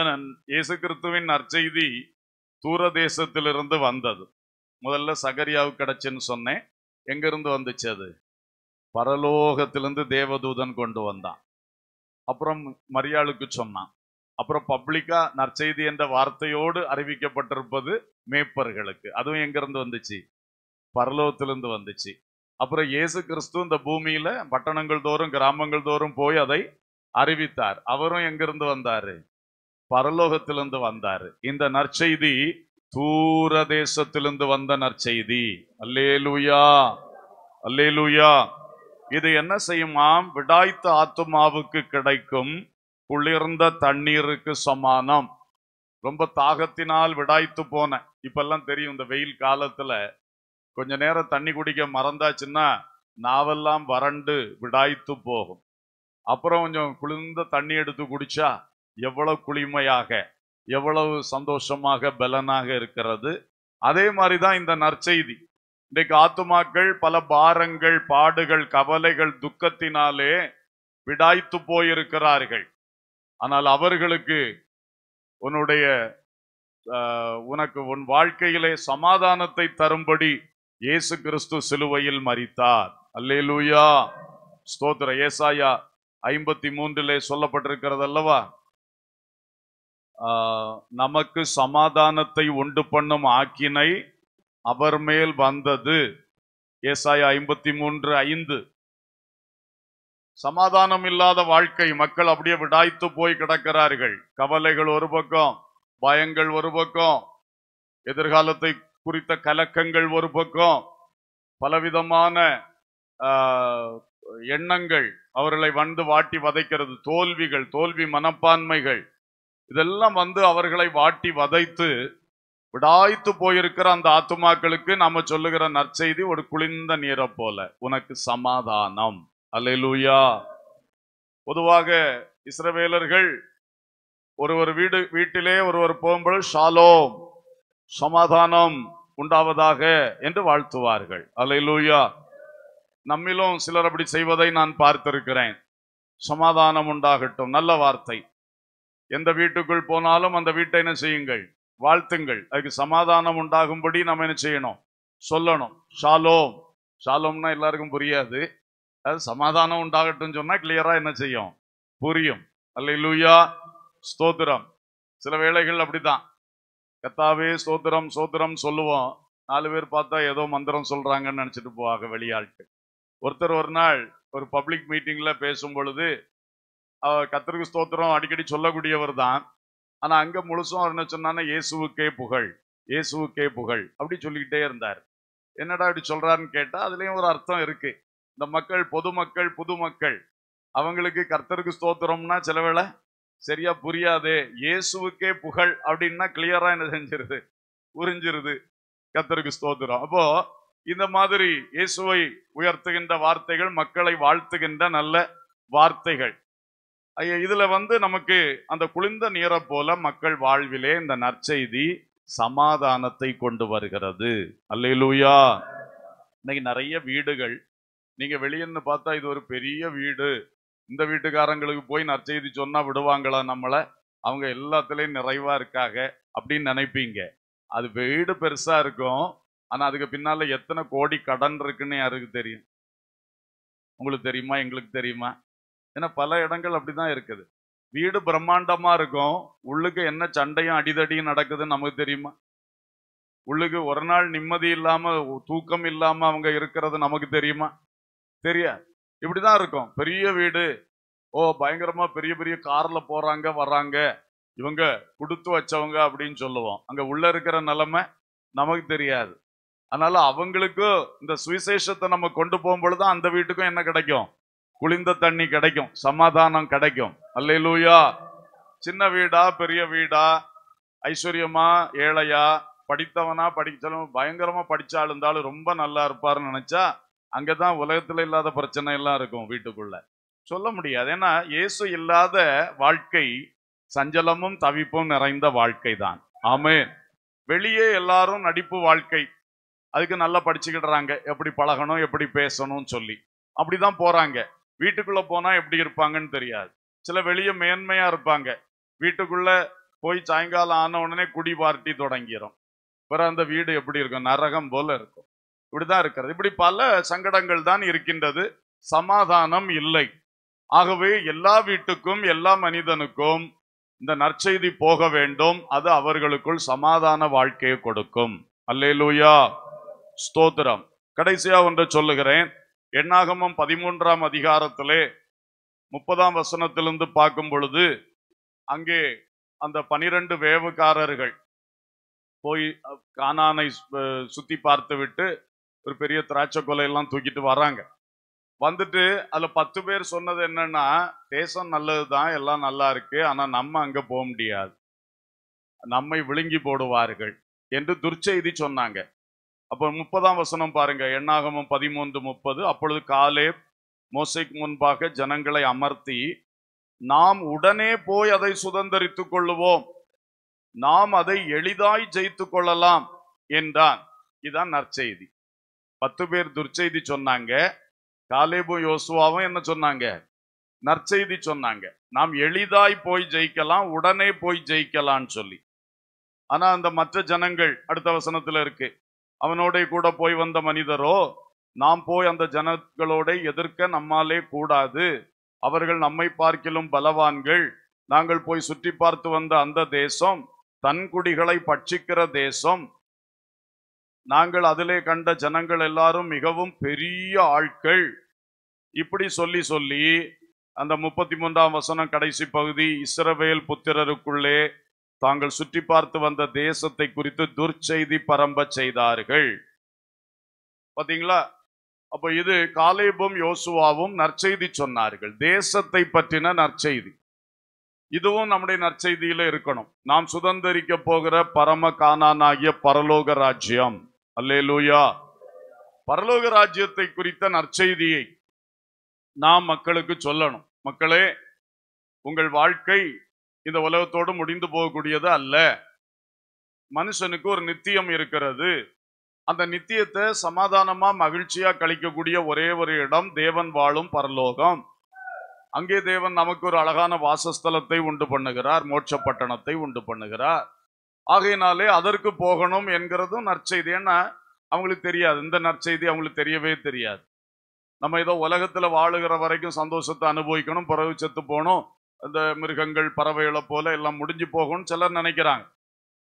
இயேசு கிறிஸ்துவின் நற்செய்தி தூர தேசத்திலிருந்து வந்தது முதல்ல சகரியாவுக்கு கிடைச்சுன்னு சொன்னேன் எங்கிருந்து வந்துச்சு அது பரலோகத்திலிருந்து தேவதூதன் கொண்டு வந்தான் அப்புறம் மரியாளுக்கு சொன்னான் அப்புறம் பப்ளிக்கா நற்செய்தி என்ற வார்த்தையோடு அறிவிக்கப்பட்டிருப்பது மேய்ப்பர்களுக்கு அதுவும் எங்கிருந்து வந்துச்சு பரலோகத்திலிருந்து வந்துச்சு அப்புறம் இயேசு கிறிஸ்து இந்த பூமியில பட்டணங்கள் தோறும் கிராமங்கள் தோறும் போய் அதை அறிவித்தார் அவரும் எங்கிருந்து வந்தாரு பரலோகத்திலிருந்து வந்தாரு இந்த நற்செய்தி தூர தேசத்திலிருந்து வந்த நற்செய்தி அல்லேலூயா அல்லேலூயா இது என்ன செய்யுமாம் விடாய்த்த ஆத்துமாவுக்கு கிடைக்கும் குளிர்ந்த தண்ணீருக்கு சமானம் ரொம்ப தாகத்தினால் விடாய்த்து போனேன் இப்பெல்லாம் தெரியும் இந்த வெயில் காலத்துல கொஞ்ச நேரம் தண்ணி குடிக்க மறந்தாச்சுன்னா நாவெல்லாம் வறண்டு விடாய்த்து போகும் அப்புறம் கொஞ்சம் குளிர்ந்த தண்ணி எடுத்து குடிச்சா எவ்வளவு குளிமையாக எவ்வளவு சந்தோஷமாக பலனாக இருக்கிறது அதே மாதிரி தான் இந்த நற்செய்தி இன்றைக்கு ஆத்துமாக்கள் பல பாரங்கள் பாடுகள் கவலைகள் துக்கத்தினாலே விடாய்த்து போயிருக்கிறார்கள் ஆனால் அவர்களுக்கு உன்னுடைய உனக்கு உன் வாழ்க்கையிலே சமாதானத்தை தரும்படி இயேசு கிறிஸ்து சிலுவையில் மறித்தார் அல்லே லூயா ஸ்தோத்திர ஏசாயா ஐம்பத்தி மூன்றிலே சொல்லப்பட்டிருக்கிறது அல்லவா நமக்கு சமாதானத்தை உண்டு பண்ணும் ஆக்கினை அவர் மேல் வந்தது ஏசாய ஐம்பத்தி மூன்று ஐந்து சமாதானம் இல்லாத வாழ்க்கை மக்கள் அப்படியே விடாய்த்து போய் கிடக்கிறார்கள் கவலைகள் ஒரு பக்கம் பயங்கள் ஒரு பக்கம் எதிர்காலத்தை குறித்த கலக்கங்கள் ஒரு பக்கம் பலவிதமான எண்ணங்கள் அவர்களை வந்து வாட்டி வதைக்கிறது தோல்விகள் தோல்வி மனப்பான்மைகள் இதெல்லாம் வந்து அவர்களை வாட்டி வதைத்து விடாய்த்து போயிருக்கிற அந்த ஆத்துமாக்களுக்கு நம்ம சொல்லுகிற நற்செய்தி ஒரு குளிர்ந்த நீரை போல உனக்கு சமாதானம் அல்லூயா பொதுவாக இஸ்ரவேலர்கள் ஒருவர் வீடு வீட்டிலே ஒருவர் போகும்பொழுது ஷாலோம் சமாதானம் உண்டாவதாக என்று வாழ்த்துவார்கள் அல்லூயா நம்மிலும் சிலர் அப்படி செய்வதை நான் பார்த்திருக்கிறேன் சமாதானம் உண்டாகட்டும் நல்ல வார்த்தை எந்த வீட்டுக்குள் போனாலும் அந்த வீட்டை என்ன செய்யுங்கள் வாழ்த்துங்கள் அதுக்கு சமாதானம் உண்டாகும்படி நம்ம என்ன செய்யணும் சொல்லணும் ஷாலோம் ஷாலோம்னா எல்லாருக்கும் புரியாது அது சமாதானம் உண்டாகட்டும் சொன்னால் கிளியராக என்ன செய்யும் புரியும் அல்ல லூயா ஸ்தோத்திரம் சில வேளைகள் அப்படிதான் கத்தாவே ஸ்தோத்திரம் ஸ்தோத்திரம் சொல்லுவோம் நாலு பேர் பார்த்தா ஏதோ மந்திரம் சொல்கிறாங்கன்னு நினச்சிட்டு போவாங்க வெளியாள்கிட்ட ஒருத்தர் ஒரு நாள் ஒரு பப்ளிக் மீட்டிங்கில் பேசும் பொழுது கத்திரிக்கு ஸ்தோத்திரம் அடிக்கடி சொல்லக்கூடியவர் தான் ஆனா அங்க முழுசும் என்ன சொன்னா இயேசுவுக்கே புகழ் இயேசுவுக்கே புகழ் அப்படி சொல்லிக்கிட்டே இருந்தார் என்னடா இப்படி சொல்றாருன்னு கேட்டா அதுலயும் ஒரு அர்த்தம் இருக்கு இந்த மக்கள் பொதுமக்கள் புது மக்கள் அவங்களுக்கு கர்த்தருக்கு ஸ்தோத்திரம்னா சில சரியா புரியாது இயேசுவுக்கே புகழ் அப்படின்னா கிளியரா என்ன செஞ்சிருது புரிஞ்சிருது கத்தருக்கு ஸ்தோத்திரம் அப்போ இந்த மாதிரி இயேசுவை உயர்த்துகின்ற வார்த்தைகள் மக்களை வாழ்த்துகின்ற நல்ல வார்த்தைகள் இதுல வந்து நமக்கு அந்த குளிர்ந்த நீரை போல மக்கள் வாழ்விலே இந்த நற்செய்தி சமாதானத்தை கொண்டு வருகிறது அல்லையிலூயா இன்னைக்கு நிறைய வீடுகள் நீங்க வெளியன்னு பார்த்தா இது ஒரு பெரிய வீடு இந்த வீட்டுக்காரங்களுக்கு போய் நற்செய்தி சொன்னா விடுவாங்களா நம்மளை அவங்க எல்லாத்துலேயும் நிறைவா இருக்காங்க அப்படின்னு நினைப்பீங்க அது வீடு பெருசா இருக்கும் ஆனா அதுக்கு பின்னால எத்தனை கோடி கடன் இருக்குன்னு யாருக்கு தெரியும் உங்களுக்கு தெரியுமா எங்களுக்கு தெரியுமா ஏன்னா பல இடங்கள் அப்படிதான் இருக்குது வீடு பிரம்மாண்டமா இருக்கும் உள்ளுக்கு என்ன சண்டையும் அடிதடியும் நடக்குதுன்னு நமக்கு தெரியுமா உள்ளுக்கு ஒரு நாள் நிம்மதி இல்லாம தூக்கம் இல்லாம அவங்க இருக்கிறது நமக்கு தெரியுமா தெரியா இப்படிதான் இருக்கும் பெரிய வீடு ஓ பயங்கரமா பெரிய பெரிய கார்ல போறாங்க வர்றாங்க இவங்க கொடுத்து வச்சவங்க அப்படின்னு சொல்லுவோம் அங்க உள்ள இருக்கிற நிலைமை நமக்கு தெரியாது அதனால அவங்களுக்கும் இந்த சுவிசேஷத்தை நம்ம கொண்டு போகும்பொழுது அந்த வீட்டுக்கும் என்ன கிடைக்கும் குளிந்த தண்ணி கிடைக்கும் சமாதானம் கிடைக்கும் அல்லையிலூயா சின்ன வீடா பெரிய வீடா ஐஸ்வர்யமா ஏழையா படித்தவனா படிச்சாலும் பயங்கரமா படிச்சா இருந்தாலும் ரொம்ப நல்லா இருப்பாருன்னு நினைச்சா அங்கதான் உலகத்துல இல்லாத பிரச்சனை எல்லாம் இருக்கும் வீட்டுக்குள்ள சொல்ல முடியாது ஏன்னா இயேசு இல்லாத வாழ்க்கை சஞ்சலமும் தவிப்பும் நிறைந்த வாழ்க்கை தான் ஆமே வெளியே எல்லாரும் நடிப்பு வாழ்க்கை அதுக்கு நல்லா படிச்சுக்கிடுறாங்க எப்படி பழகணும் எப்படி பேசணும்னு சொல்லி அப்படிதான் போறாங்க வீட்டுக்குள்ள போனா எப்படி இருப்பாங்கன்னு தெரியாது சில வெளியே மேன்மையா இருப்பாங்க வீட்டுக்குள்ள போய் சாயங்காலம் ஆன உடனே குடி பார்ட்டி தொடங்கிடும் பிற அந்த வீடு எப்படி இருக்கும் நரகம் போல இருக்கும் இப்படிதான் இருக்கிறது இப்படி பல சங்கடங்கள் தான் இருக்கின்றது சமாதானம் இல்லை ஆகவே எல்லா வீட்டுக்கும் எல்லா மனிதனுக்கும் இந்த நற்செய்தி போக வேண்டும் அது அவர்களுக்குள் சமாதான வாழ்க்கையை கொடுக்கும் அல்லேலூயா ஸ்தோத்திரம் கடைசியா ஒன்று சொல்லுகிறேன் எண்ணாகமம் பதிமூன்றாம் அதிகாரத்திலே முப்பதாம் வசனத்திலிருந்து பார்க்கும் பொழுது அங்கே அந்த பனிரெண்டு வேவுக்காரர்கள் போய் கானானை சுத்தி பார்த்து விட்டு ஒரு பெரிய திராட்சை கொலையெல்லாம் தூக்கிட்டு வராங்க வந்துட்டு அதுல பத்து பேர் சொன்னது என்னன்னா தேசம் நல்லது தான் எல்லாம் நல்லா இருக்கு ஆனா நம்ம அங்க போக முடியாது நம்மை விழுங்கி போடுவார்கள் என்று துர்ச்செய்தி சொன்னாங்க அப்போ முப்பதாம் வசனம் பாருங்க எண்ணாகமும் பதிமூன்று முப்பது அப்பொழுது காலே மோசைக்கு முன்பாக ஜனங்களை அமர்த்தி நாம் உடனே போய் அதை சுதந்திரித்துக் கொள்ளுவோம் நாம் அதை எளிதாய் ஜெயித்து கொள்ளலாம் என்றான் இதுதான் நற்செய்தி பத்து பேர் துர்ச்செய்தி சொன்னாங்க காலேபும் யோசுவாவும் என்ன சொன்னாங்க நற்செய்தி சொன்னாங்க நாம் எளிதாய் போய் ஜெயிக்கலாம் உடனே போய் ஜெயிக்கலாம்னு சொல்லி ஆனா அந்த மற்ற ஜனங்கள் அடுத்த வசனத்துல இருக்கு அவனோட கூட போய் வந்த மனிதரோ நாம் போய் அந்த ஜனங்களோட எதிர்க்க நம்மாலே கூடாது அவர்கள் நம்மை பார்க்கிலும் பலவான்கள் நாங்கள் போய் சுற்றி பார்த்து வந்த அந்த தேசம் தன் குடிகளை பட்சிக்கிற தேசம் நாங்கள் அதிலே கண்ட ஜனங்கள் எல்லாரும் மிகவும் பெரிய ஆட்கள் இப்படி சொல்லி சொல்லி அந்த முப்பத்தி மூன்றாம் வசனம் கடைசி பகுதி இஸ்ரவேல் புத்திரருக்குள்ளே தாங்கள் சுற்றி பார்த்து வந்த தேசத்தை குறித்து துர்ச்செய்தி பரம்ப செய்தார்கள் பார்த்தீங்களா அப்போ இது காலேபும் யோசுவாவும் நற்செய்தி சொன்னார்கள் தேசத்தை பற்றின நற்செய்தி இதுவும் நம்முடைய நற்செய்தியில இருக்கணும் நாம் சுதந்திரிக்க போகிற பரம காணானாகிய பரலோக ராஜ்யம் அல்லேலூயா பரலோக ராஜ்யத்தை குறித்த நற்செய்தியை நாம் மக்களுக்கு சொல்லணும் மக்களே உங்கள் வாழ்க்கை இந்த உலகத்தோடு முடிந்து போகக்கூடியது அல்ல மனுஷனுக்கு ஒரு நித்தியம் இருக்கிறது அந்த நித்தியத்தை சமாதானமா மகிழ்ச்சியா கழிக்கக்கூடிய ஒரே ஒரு இடம் தேவன் வாழும் பரலோகம் அங்கே தேவன் நமக்கு ஒரு அழகான வாசஸ்தலத்தை உண்டு பண்ணுகிறார் மோட்ச பட்டணத்தை உண்டு பண்ணுகிறார் ஆகையினாலே அதற்கு போகணும் என்கிறதும் நற்செய்தி ஏன்னா அவங்களுக்கு தெரியாது இந்த நற்செய்தி அவங்களுக்கு தெரியவே தெரியாது நம்ம ஏதோ உலகத்தில் வாழுகிற வரைக்கும் சந்தோஷத்தை அனுபவிக்கணும் பிறகு செத்து போகணும் அந்த மிருகங்கள் பறவைகளை போல எல்லாம் முடிஞ்சு போகும்னு சிலர் நினைக்கிறாங்க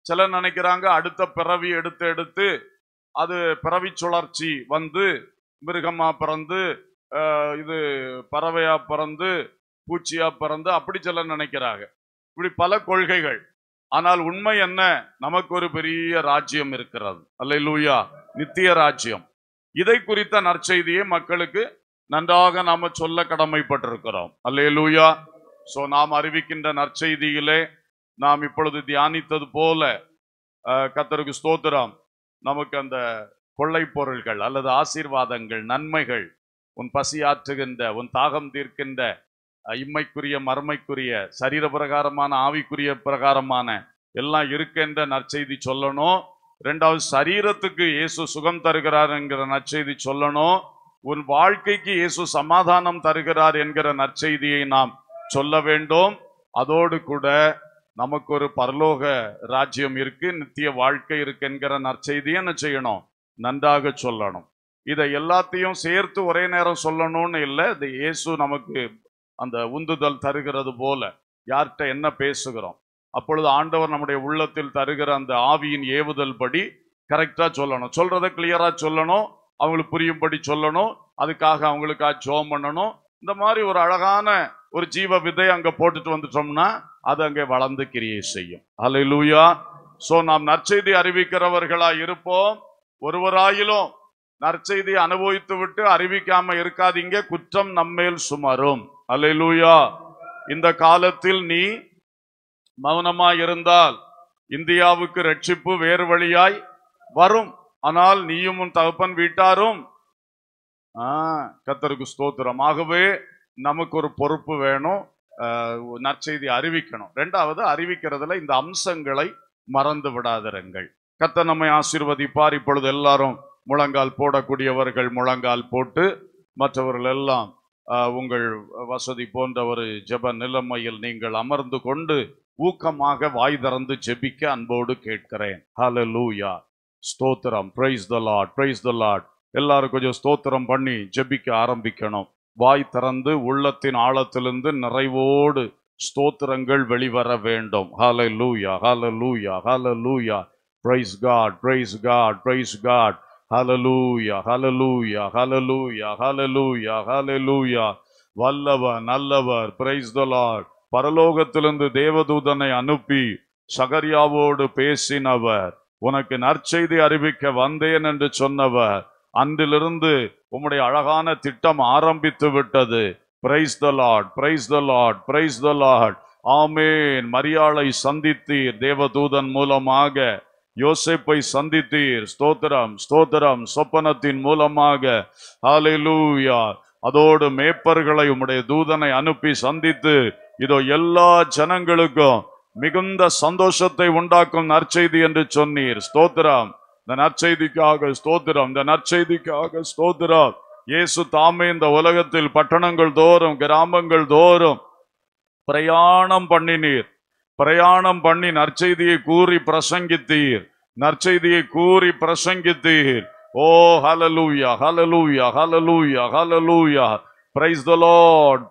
சிலர் நினைக்கிறாங்க அடுத்த பிறவி எடுத்து எடுத்து அது பிறவி சுழற்சி வந்து மிருகமாக பிறந்து இது பறவையாக பிறந்து பூச்சியாக பிறந்து அப்படி சிலர் நினைக்கிறாங்க இப்படி பல கொள்கைகள் ஆனால் உண்மை என்ன நமக்கு ஒரு பெரிய ராஜ்யம் இருக்கிறது அல்ல லூயா நித்திய ராஜ்யம் இதை குறித்த நற்செய்தியை மக்களுக்கு நன்றாக நாம சொல்ல கடமைப்பட்டிருக்கிறோம் அல்ல லூயா ஸோ நாம் அறிவிக்கின்ற நற்செய்தியிலே நாம் இப்பொழுது தியானித்தது போல கத்தருக்கு ஸ்தோத்திரம் நமக்கு அந்த கொள்ளை பொருள்கள் அல்லது ஆசீர்வாதங்கள் நன்மைகள் உன் பசி ஆற்றுகின்ற உன் தாகம் தீர்க்கின்ற இம்மைக்குரிய மர்மைக்குரிய சரீர பிரகாரமான ஆவிக்குரிய பிரகாரமான எல்லாம் இருக்கின்ற நற்செய்தி சொல்லணும் ரெண்டாவது சரீரத்துக்கு இயேசு சுகம் தருகிறார் என்கிற நற்செய்தி சொல்லணும் உன் வாழ்க்கைக்கு இயேசு சமாதானம் தருகிறார் என்கிற நற்செய்தியை நாம் சொல்ல வேண்டும் அதோடு கூட நமக்கு ஒரு பரலோக ராஜ்யம் இருக்கு நித்திய வாழ்க்கை இருக்கு என்கிற நற்செய்தியை என்ன செய்யணும் நன்றாக சொல்லணும் இதை எல்லாத்தையும் சேர்த்து ஒரே நேரம் சொல்லணும்னு இல்லை இது இயேசு நமக்கு அந்த உந்துதல் தருகிறது போல யார்கிட்ட என்ன பேசுகிறோம் அப்பொழுது ஆண்டவர் நம்முடைய உள்ளத்தில் தருகிற அந்த ஆவியின் ஏவுதல் படி கரெக்டாக சொல்லணும் சொல்கிறத கிளியராக சொல்லணும் அவங்களுக்கு புரியும்படி சொல்லணும் அதுக்காக அவங்களுக்காக ஜோம் பண்ணணும் இந்த மாதிரி ஒரு அழகான ஒரு ஜீவ விதை அங்கே போட்டுட்டு வந்துட்டோம்னா அது அங்கே வளர்ந்து கிரியை செய்யும் அலை லூயா ஸோ நாம் நற்செய்தி அறிவிக்கிறவர்களா இருப்போம் ஒருவராயிலும் நற்செய்தி அனுபவித்து விட்டு அறிவிக்காம இருக்காதீங்க குற்றம் நம்மேல் சுமரும் அலை லூயா இந்த காலத்தில் நீ மௌனமா இருந்தால் இந்தியாவுக்கு ரட்சிப்பு வேறு வழியாய் வரும் ஆனால் நீயும் உன் தகப்பன் வீட்டாரும் கத்தருக்கு ஸ்தோத்திரம் ஆகவே நமக்கு ஒரு பொறுப்பு வேணும் நற்செய்தி அறிவிக்கணும் ரெண்டாவது அறிவிக்கிறதுல இந்த அம்சங்களை மறந்து விடாதிருங்கள் கத்த நம்மை ஆசீர்வதிப்பார் இப்பொழுது எல்லாரும் முழங்கால் போடக்கூடியவர்கள் முழங்கால் போட்டு மற்றவர்கள் எல்லாம் உங்கள் வசதி போன்ற ஒரு ஜெப நிலைமையில் நீங்கள் அமர்ந்து கொண்டு ஊக்கமாக வாய் திறந்து ஜெபிக்க அன்போடு கேட்கிறேன் ஹல லூயா ஸ்தோத்திரம் praise the Lord praise the Lord எல்லாரும் கொஞ்சம் ஸ்தோத்திரம் பண்ணி ஜெபிக்க ஆரம்பிக்கணும் வாய் திறந்து உள்ளத்தின் ஆழத்திலிருந்து நிறைவோடு ஸ்தோத்திரங்கள் வெளிவர வேண்டும் ஹால hallelujah hallelujah hallelujah praise God praise God praise God லூயா ஹலலூயா லூயா ஹலலூயா லூயா வல்லவர் நல்லவர் பிரைஸ் த லார்ட் பரலோகத்திலிருந்து தேவதூதனை அனுப்பி சகரியாவோடு பேசினவர் உனக்கு நற்செய்தி அறிவிக்க வந்தேன் என்று சொன்னவர் அன்றிலிருந்து உம்முடைய அழகான திட்டம் ஆரம்பித்து விட்டது praise the Lord praise the Lord praise the Lord amen மரியாளை சந்தித்தீர் தேவதூதன் மூலமாக யோசிப்பை சந்தித்தீர் ஸ்தோத்திரம் ஸ்தோத்திரம் சொப்பனத்தின் மூலமாக ஹாலிலூயா அதோடு மேப்பர்களை உம்முடைய தூதனை அனுப்பி சந்தித்து இதோ எல்லா ஜனங்களுக்கும் மிகுந்த சந்தோஷத்தை உண்டாக்கும் நற்செய்தி என்று சொன்னீர் ஸ்தோத்திரம் இந்த நற்செய்திக்காக ஸ்தோத்திரம் இந்த நற்செய்திக்காக ஸ்தோத்திரம் இயேசு தாமே இந்த உலகத்தில் பட்டணங்கள் தோறும் கிராமங்கள் தோறும் பிரயாணம் பண்ணினீர் பிரயாணம் பண்ணி நற்செய்தியை கூறி பிரசங்கித்தீர் நற்செய்தியை கூறி பிரசங்கித்தீர் ஓ hallelujah hallelujah hallelujah hallelujah praise the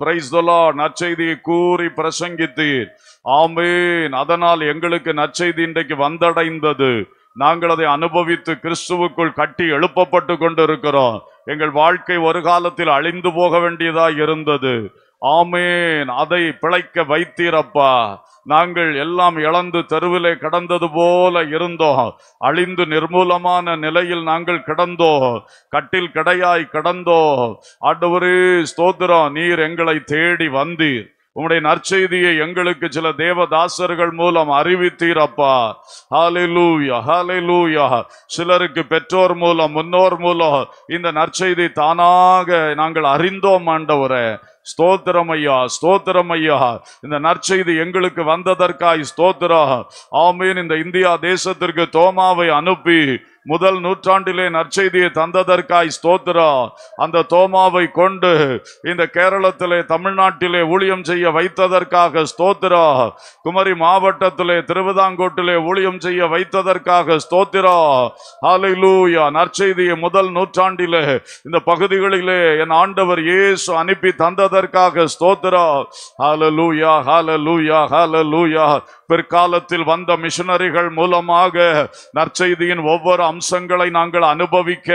praise the Lord நற்செய்தியை கூறி பிரசங்கித்தீர் ஆமேன் அதனால் எங்களுக்கு நற்செய்தி இன்றைக்கு வந்தடைந்தது நாங்கள் அதை அனுபவித்து கிறிஸ்துவுக்குள் கட்டி எழுப்பப்பட்டு கொண்டிருக்கிறோம் எங்கள் வாழ்க்கை ஒரு காலத்தில் அழிந்து போக வேண்டியதாக இருந்தது ஆமேன் அதை பிழைக்க வைத்தீரப்பா நாங்கள் எல்லாம் இழந்து தெருவிலே கடந்தது போல இருந்தோம் அழிந்து நிர்மூலமான நிலையில் நாங்கள் கிடந்தோம் கட்டில் கடையாய் கிடந்தோம் அடுவரே ஸ்தோத்திரம் நீர் எங்களை தேடி வந்தீர் உம்முடைய நற்செய்தியை எங்களுக்கு சில தேவதாசர்கள் மூலம் அறிவித்தீரப்பா ஹாலிலூயா ஹாலிலூயா சிலருக்கு பெற்றோர் மூலம் முன்னோர் மூலம் இந்த நற்செய்தி தானாக நாங்கள் அறிந்தோம் ஆண்டவரே ஸ்தோத்திரம் ஐயா ஸ்தோத்திரம் ஐயா இந்த நற்செய்தி எங்களுக்கு வந்ததற்காய் ஸ்தோத்திரா ஆமீன் இந்த இந்தியா தேசத்திற்கு தோமாவை அனுப்பி முதல் நூற்றாண்டிலே நற்செய்தியை தந்ததற்காய் ஸ்தோத்திரா அந்த தோமாவை கொண்டு இந்த கேரளத்திலே தமிழ்நாட்டிலே ஊழியம் செய்ய வைத்ததற்காக ஸ்தோத்திரா குமரி மாவட்டத்திலே திருவிதாங்கோட்டிலே ஊழியம் செய்ய வைத்ததற்காக ஸ்தோத்திரா ஹாலிலூயா நற்செய்தியை முதல் நூற்றாண்டிலே இந்த பகுதிகளிலே என் ஆண்டவர் இயேசு அனுப்பி தந்ததற்காக ஸ்தோத்திரா லூயா ஹால லூயா பிற்காலத்தில் வந்த மிஷனரிகள் மூலமாக நற்செய்தியின் ஒவ்வொரு அம்சங்களை நாங்கள் அனுபவிக்க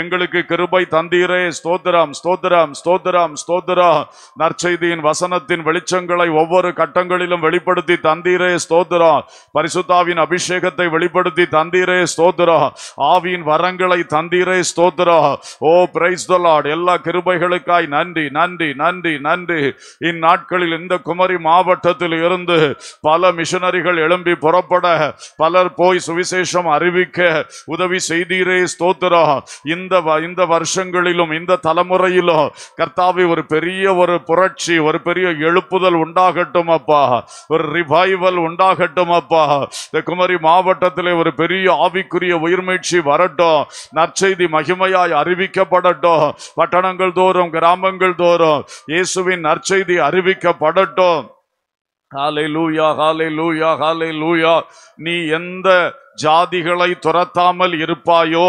எங்களுக்கு கிருபை தந்தீரே ஸ்தோத்திரம் ஸ்தோத்திரம் ஸ்தோத்திரம் ஸ்தோத்திரம் நற்செய்தியின் வசனத்தின் வெளிச்சங்களை ஒவ்வொரு கட்டங்களிலும் வெளிப்படுத்தி தந்தீரே ஸ்தோத்திரம் பரிசுத்தாவின் அபிஷேகத்தை வெளிப்படுத்தி தந்தீரே ஸ்தோத்திரம் ஆவியின் வரங்களை தந்தீரே ஸ்தோத்திரம் ஓ பிரைஸ் எல்லா கிருபைகளுக்காய் நன்றி நன்றி நன்றி நன்றி இந்நாட்களில் இந்த குமரி மாவட்டத்தில் இருந்து பல மிஷ மிஷனரிகள் எழும்பி புறப்பட பலர் போய் சுவிசேஷம் அறிவிக்க உதவி செய்தீரே ஸ்தோத்திரம் இந்த இந்த வருஷங்களிலும் இந்த தலைமுறையிலும் கர்த்தாவை ஒரு பெரிய ஒரு புரட்சி ஒரு பெரிய எழுப்புதல் உண்டாகட்டும் அப்பா ஒரு ரிவைவல் உண்டாகட்டும் அப்பா இந்த குமரி மாவட்டத்தில் ஒரு பெரிய ஆவிக்குரிய உயிர்மீழ்ச்சி வரட்டும் நற்செய்தி மகிமையாய் அறிவிக்கப்படட்டும் பட்டணங்கள் தோறும் கிராமங்கள் தோறும் இயேசுவின் நற்செய்தி அறிவிக்கப்படட்டும் ஹாலை லூயா ஹாலை லூயா ஹாலை லூயா நீ எந்த ஜாதிகளை துரத்தாமல் இருப்பாயோ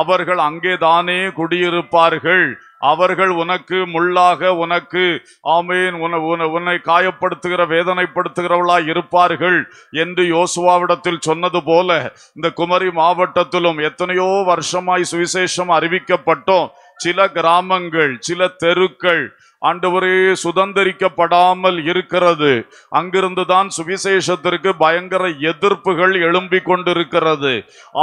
அவர்கள் அங்கேதானே குடியிருப்பார்கள் அவர்கள் உனக்கு முள்ளாக உனக்கு ஆமேன் உன்னை காயப்படுத்துகிற வேதனைப்படுத்துகிறவளா இருப்பார்கள் என்று யோசுவாவிடத்தில் சொன்னது போல இந்த குமரி மாவட்டத்திலும் எத்தனையோ வருஷமாய் சுவிசேஷம் அறிவிக்கப்பட்டோம் சில கிராமங்கள் சில தெருக்கள் ஆண்டவரே சுதந்திரிக்கப்படாமல் இருக்கிறது அங்கிருந்து தான் சுவிசேஷத்திற்கு பயங்கர எதிர்ப்புகள் எழும்பிக் கொண்டிருக்கிறது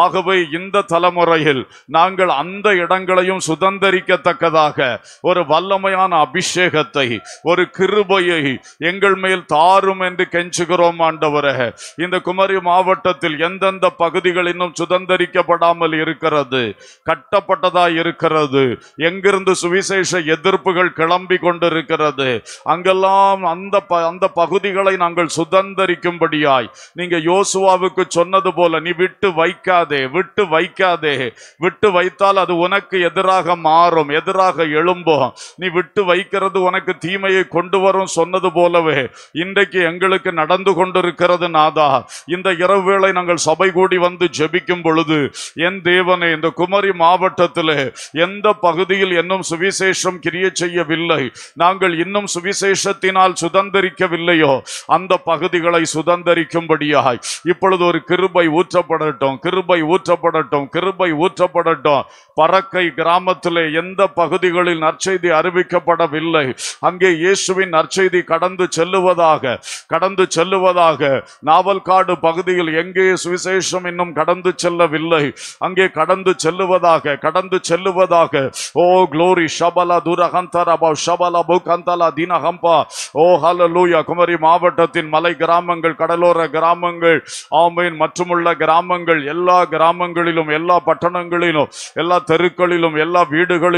ஆகவே இந்த தலைமுறையில் நாங்கள் அந்த இடங்களையும் சுதந்திரிக்கத்தக்கதாக ஒரு வல்லமையான அபிஷேகத்தை ஒரு கிருபையை எங்கள் மேல் தாரும் என்று கெஞ்சுகிறோம் ஆண்டவரே இந்த குமரி மாவட்டத்தில் எந்தெந்த பகுதிகள் இன்னும் சுதந்திரிக்கப்படாமல் இருக்கிறது கட்டப்பட்டதா இருக்கிறது எங்கிருந்து சுவிசேஷ எதிர்ப்புகள் கிளம்பி கொண்டிருக்கிறது அங்கெல்லாம் அந்த அந்த பகுதிகளை நாங்கள் சுதந்திரிக்கும்படியாய் நீங்க யோசுவாவுக்கு சொன்னது போல நீ விட்டு வைக்காதே விட்டு வைக்காதே விட்டு வைத்தால் அது உனக்கு எதிராக மாறும் எதிராக எழும்போ நீ விட்டு வைக்கிறது உனக்கு தீமையை கொண்டு வரும் சொன்னது போலவே இன்றைக்கு எங்களுக்கு நடந்து கொண்டிருக்கிறது நாதா இந்த இரவு வேளை நாங்கள் சபை கூடி வந்து ஜெபிக்கும் பொழுது என் தேவனே இந்த குமரி மாவட்டத்தில் எந்த பகுதியில் என்னும் சுவிசேஷம் கிரிய செய்யவில்லை நாங்கள் இன்னும் சுவிசேஷத்தினால் சுதந்திரிக்கவில்லையோ அந்த பகுதிகளை சுதந்திரிக்கும்படியாய் இப்பொழுது ஒரு கிருபை ஊற்றப்படட்டும் கிருபை ஊற்றப்படட்டும் கிருபை ஊற்றப்படட்டும் பறக்கை கிராமத்திலே எந்த பகுதிகளில் நற்செய்தி அறிவிக்கப்படவில்லை அங்கே இயேசுவின் நற்செய்தி கடந்து செல்லுவதாக கடந்து செல்லுவதாக நாவல்காடு பகுதியில் எங்கே சுவிசேஷம் இன்னும் கடந்து செல்லவில்லை அங்கே கடந்து செல்லுவதாக கடந்து செல்லுவதாக ஓ க்ளோரி ஷபலா துரகந்தரபா ஷபலா குமரி மாவட்டத்தின் மலை கிராமங்கள் கடலோர கிராமங்கள் ஆமையின் மற்றுமுள்ள கிராமங்கள் எல்லா கிராமங்களிலும் எல்லா பட்டணங்களிலும் எல்லா தெருக்களிலும் எல்லா வீடுகளிலும்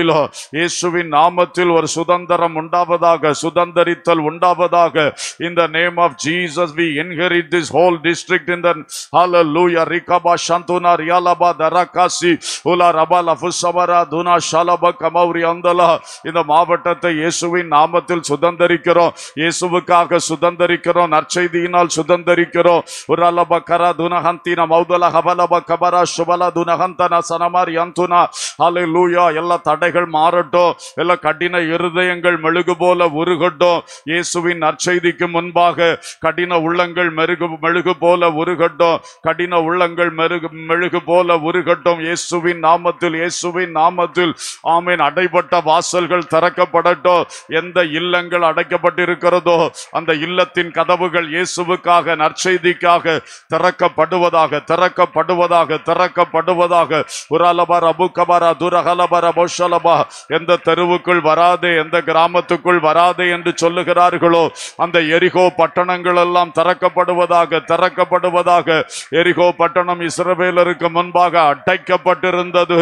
இயேசுவின் நாமத்தில் ஒரு சுதந்திரம் உண்டாவதாக சுதந்திரித்தல் உண்டாவதாக in the name of Jesus we inherit this whole district in இந்த ஹலலூயா ரிகபா சந்துனா ரியாலபா தரகாசி உலா ரபா லஃபுசமரா துனா ஷலப கமௌரி அந்தலா இந்த மாவட்டத்தை இயேசுவின் நாமத்தில் சுதந்திரிக்கிறோம் இயேசுவுக்காக சுதந்திரிக்கிறோம் நற்செய்தியினால் சுதந்திரிக்கிறோம் ஒரு அல்லப கரா துனஹந்தின மௌதல ஹபலப கபரா சுபல துனஹந்தன சனமார் யந்துனா அலை லூயா எல்லா தடைகள் மாறட்டும் எல்லா கடின இருதயங்கள் மெழுகு போல உருகட்டும் இயேசுவின் நற்செய்திக்கு முன்பாக கடின உள்ளங்கள் மெருகு மெழுகு போல உருகட்டும் கடின உள்ளங்கள் மெருகு மெழுகு போல உருகட்டும் இயேசுவின் நாமத்தில் இயேசுவின் நாமத்தில் ஆமீன் அடைபட்ட வாசல்கள் திறக்கப்படட்டும் எந்த இல்லங்கள் அடைக்கப்பட்டிருக்கிறதோ அந்த இல்லத்தின் கதவுகள் இயேசுவுக்காக நற்செய்திக்காக திறக்கப்படுவதாக திறக்கப்படுவதாக திறக்கப்படுவதாக உரலபர அபுக்கபர துரகலபார் அபோஷலபா எந்த தெருவுக்குள் வராதே எந்த கிராமத்துக்குள் வராதே என்று சொல்லுகிறார்களோ அந்த எரிகோ பட்டணங்கள் எல்லாம் திறக்கப்படுவதாக திறக்கப்படுவதாக எரிகோ பட்டணம் இஸ்ரவேலருக்கு முன்பாக அடைக்கப்பட்டிருந்தது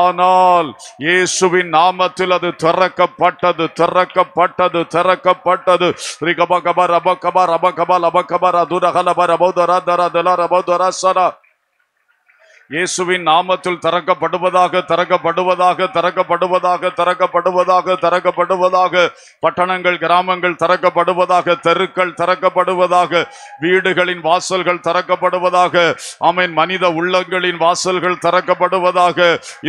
ஆனால் இயேசுவின் நாமத்தில் அது திறக்கப்பட்டது திறக்கப்பட்டது திறக்கப்பட்டது ரிகபகப ரபகப ரபகப லபகப ரதுரகலப ரபோதரா தரா திலா ரபோதரா சரா இயேசுவின் நாமத்தில் திறக்கப்படுவதாக திறக்கப்படுவதாக திறக்கப்படுவதாக திறக்கப்படுவதாக திறக்கப்படுவதாக பட்டணங்கள் கிராமங்கள் திறக்கப்படுவதாக தெருக்கள் திறக்கப்படுவதாக வீடுகளின் வாசல்கள் திறக்கப்படுவதாக அமேன் மனித உள்ளங்களின் வாசல்கள் திறக்கப்படுவதாக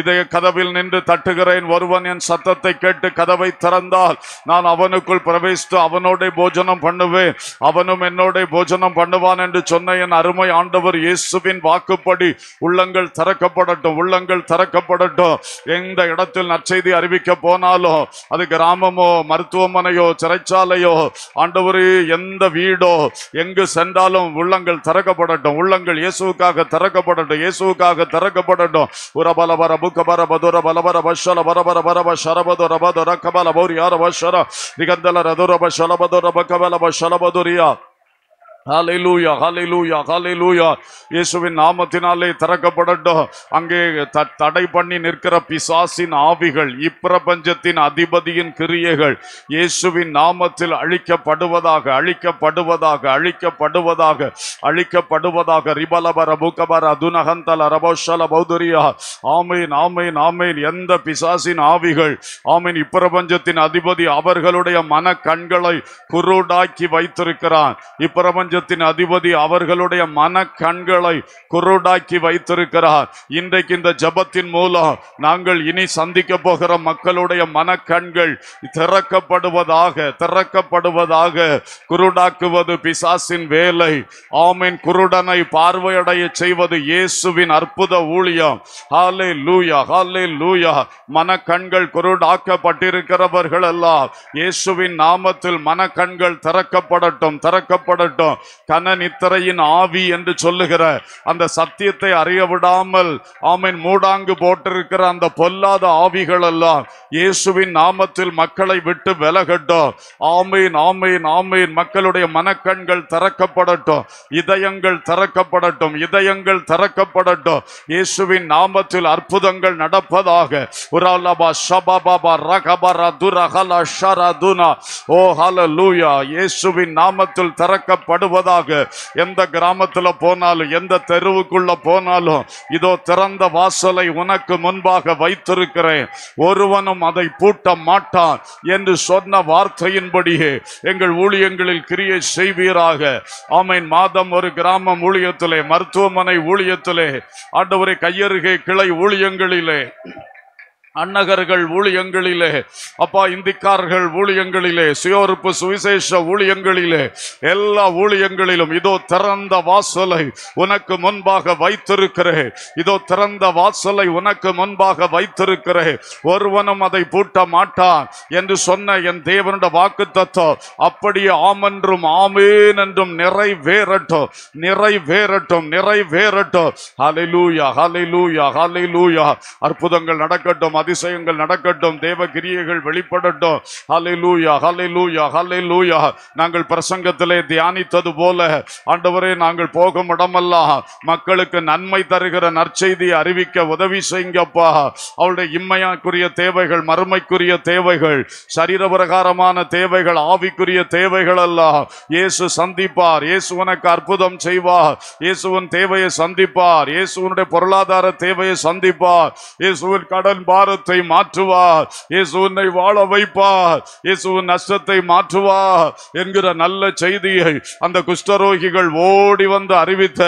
இதய கதவில் நின்று தட்டுகிறேன் ஒருவன் என் சத்தத்தை கேட்டு கதவை திறந்தால் நான் அவனுக்குள் பிரவேசித்து அவனோட போஜனம் பண்ணுவேன் அவனும் என்னோட போஜனம் பண்ணுவான் என்று சொன்ன என் அருமை ஆண்டவர் இயேசுவின் வாக்குப்படி உள்ள உள்ளங்கள் திறக்கப்படட்டும் உள்ளங்கள் திறக்கப்படட்டும் எந்த இடத்தில் நற்செய்தி அறிவிக்க போனாலும் அது கிராமமோ மருத்துவமனையோ சிறைச்சாலையோ ஆண்டவரு எந்த வீடோ எங்கு சென்றாலும் உள்ளங்கள் திறக்கப்படட்டும் உள்ளங்கள் இயேசுக்காக திறக்கப்படட்டும் இயேசுக்காக திறக்கப்படட்டும் உரபல வர புக்க பர பதுர வர பஷல பர பர சரபது ரபது கபல பௌரி யார பஷர நிகந்தல பஷல பதுர பக்கபல கபல பஷலபதுரியா ஹாலைலூயா ஹாலைலூயா ஹாலைலூயா இயேசுவின் நாமத்தினாலே திறக்கப்படட்டும் அங்கே த தடை பண்ணி நிற்கிற பிசாசின் ஆவிகள் இப்பிரபஞ்சத்தின் அதிபதியின் கிரியைகள் இயேசுவின் நாமத்தில் அழிக்கப்படுவதாக அழிக்கப்படுவதாக அழிக்கப்படுவதாக அழிக்கப்படுவதாக ரிபலபர புகபர துனகந்தல ரபோஷல பௌதரியா ஆமையின் ஆமையின் ஆமையின் எந்த பிசாசின் ஆவிகள் ஆமையின் இப்பிரபஞ்சத்தின் அதிபதி அவர்களுடைய மன கண்களை குருடாக்கி வைத்திருக்கிறான் இப்பிரபஞ்ச ராஜ்யத்தின் அதிபதி அவர்களுடைய மன கண்களை குருடாக்கி வைத்திருக்கிறார் இன்றைக்கு இந்த ஜபத்தின் மூலம் நாங்கள் இனி சந்திக்க போகிற மக்களுடைய மன கண்கள் திறக்கப்படுவதாக திறக்கப்படுவதாக குருடாக்குவது பிசாசின் வேலை ஆமின் குருடனை பார்வையடைய செய்வது இயேசுவின் அற்புத ஊழியம் ஹாலே லூயா ஹாலே லூயா மன கண்கள் குருடாக்கப்பட்டிருக்கிறவர்கள் எல்லாம் இயேசுவின் நாமத்தில் மன கண்கள் திறக்கப்படட்டும் திறக்கப்படட்டும் கன நித்திரையின் ஆவி என்று சொல்லுகிற அந்த சத்தியத்தை அறிய விடாமல் ஆமீன் மூடாங்கு போட்டிருக்கிற அந்த பொல்லாத ஆவிகள் எல்லாம் இயேசுவின் நாமத்தில் மக்களை விட்டு விலகட்டும் ஆமீன் ஆமீன் ஆமீன் மக்களுடைய மனக்கண்கள் திறக்கப்படட்டும் இதயங்கள் திறக்கப்படட்டும் இதயங்கள் திறக்கப்படட்டும் இயேசுவின் நாமத்தில் அற்புதங்கள் நடப்பதாக உராலபா ஓ ஹலலூயா இயேசுவின் நாமத்தில் திறக்கப்படுவ வருவதாக எந்த கிராமத்தில் போனாலும் எந்த தெருவுக்குள்ள போனாலும் இதோ திறந்த வாசலை உனக்கு முன்பாக வைத்திருக்கிறேன் ஒருவனும் அதை பூட்ட மாட்டான் என்று சொன்ன வார்த்தையின்படியே எங்கள் ஊழியங்களில் கிரியை செய்வீராக ஆமீன் மாதம் ஒரு கிராமம் ஊழியத்திலே மருத்துவமனை ஊழியத்திலே ஆண்டவரை கையருகே கிளை ஊழியங்களிலே அன்னகர்கள் ஊழியங்களிலே அப்பா இந்திக்கார்கள் ஊழியங்களிலே சுயோறுப்பு சுவிசேஷ ஊழியங்களிலே எல்லா ஊழியங்களிலும் இதோ திறந்த வாசலை உனக்கு முன்பாக வைத்திருக்கிறேன் இதோ திறந்த வாசலை உனக்கு முன்பாக வைத்திருக்கிறேன் ஒருவனும் அதை பூட்ட மாட்டான் என்று சொன்ன என் தேவனுடைய வாக்கு தத்துவம் அப்படியே ஆமென்றும் ஆமேன் என்றும் நிறைவேறட்டும் நிறைவேறட்டும் நிறைவேறட்டும் ஹலிலூயா ஹலிலூயா ஹலிலூயா அற்புதங்கள் நடக்கட்டும் அதிசயங்கள் நடக்கட்டும் தேவ கிரியைகள் வெளிப்படட்டும் ஹலை லூயா ஹலை லூயா ஹலை லூயா நாங்கள் பிரசங்கத்திலே தியானித்தது போல ஆண்டவரே நாங்கள் போகும் இடமெல்லாம் மக்களுக்கு நன்மை தருகிற நற்செய்தியை அறிவிக்க உதவி செய்யப்பா அவளுடைய இம்மையாக்குரிய தேவைகள் மறுமைக்குரிய தேவைகள் சரீர பிரகாரமான தேவைகள் ஆவிக்குரிய தேவைகள் எல்லாம் இயேசு சந்திப்பார் இயேசு உனக்கு அற்புதம் செய்வார் இயேசுவன் தேவையை சந்திப்பார் இயேசுவனுடைய பொருளாதார தேவையை சந்திப்பார் இயேசுவின் கடன் பார துயரத்தை மாற்றுவார் இயேசு உன்னை வாழ வைப்பார் இயேசு நஷ்டத்தை மாற்றுவார் என்கிற நல்ல செய்தியை அந்த குஷ்டரோகிகள் ஓடி வந்து அறிவித்த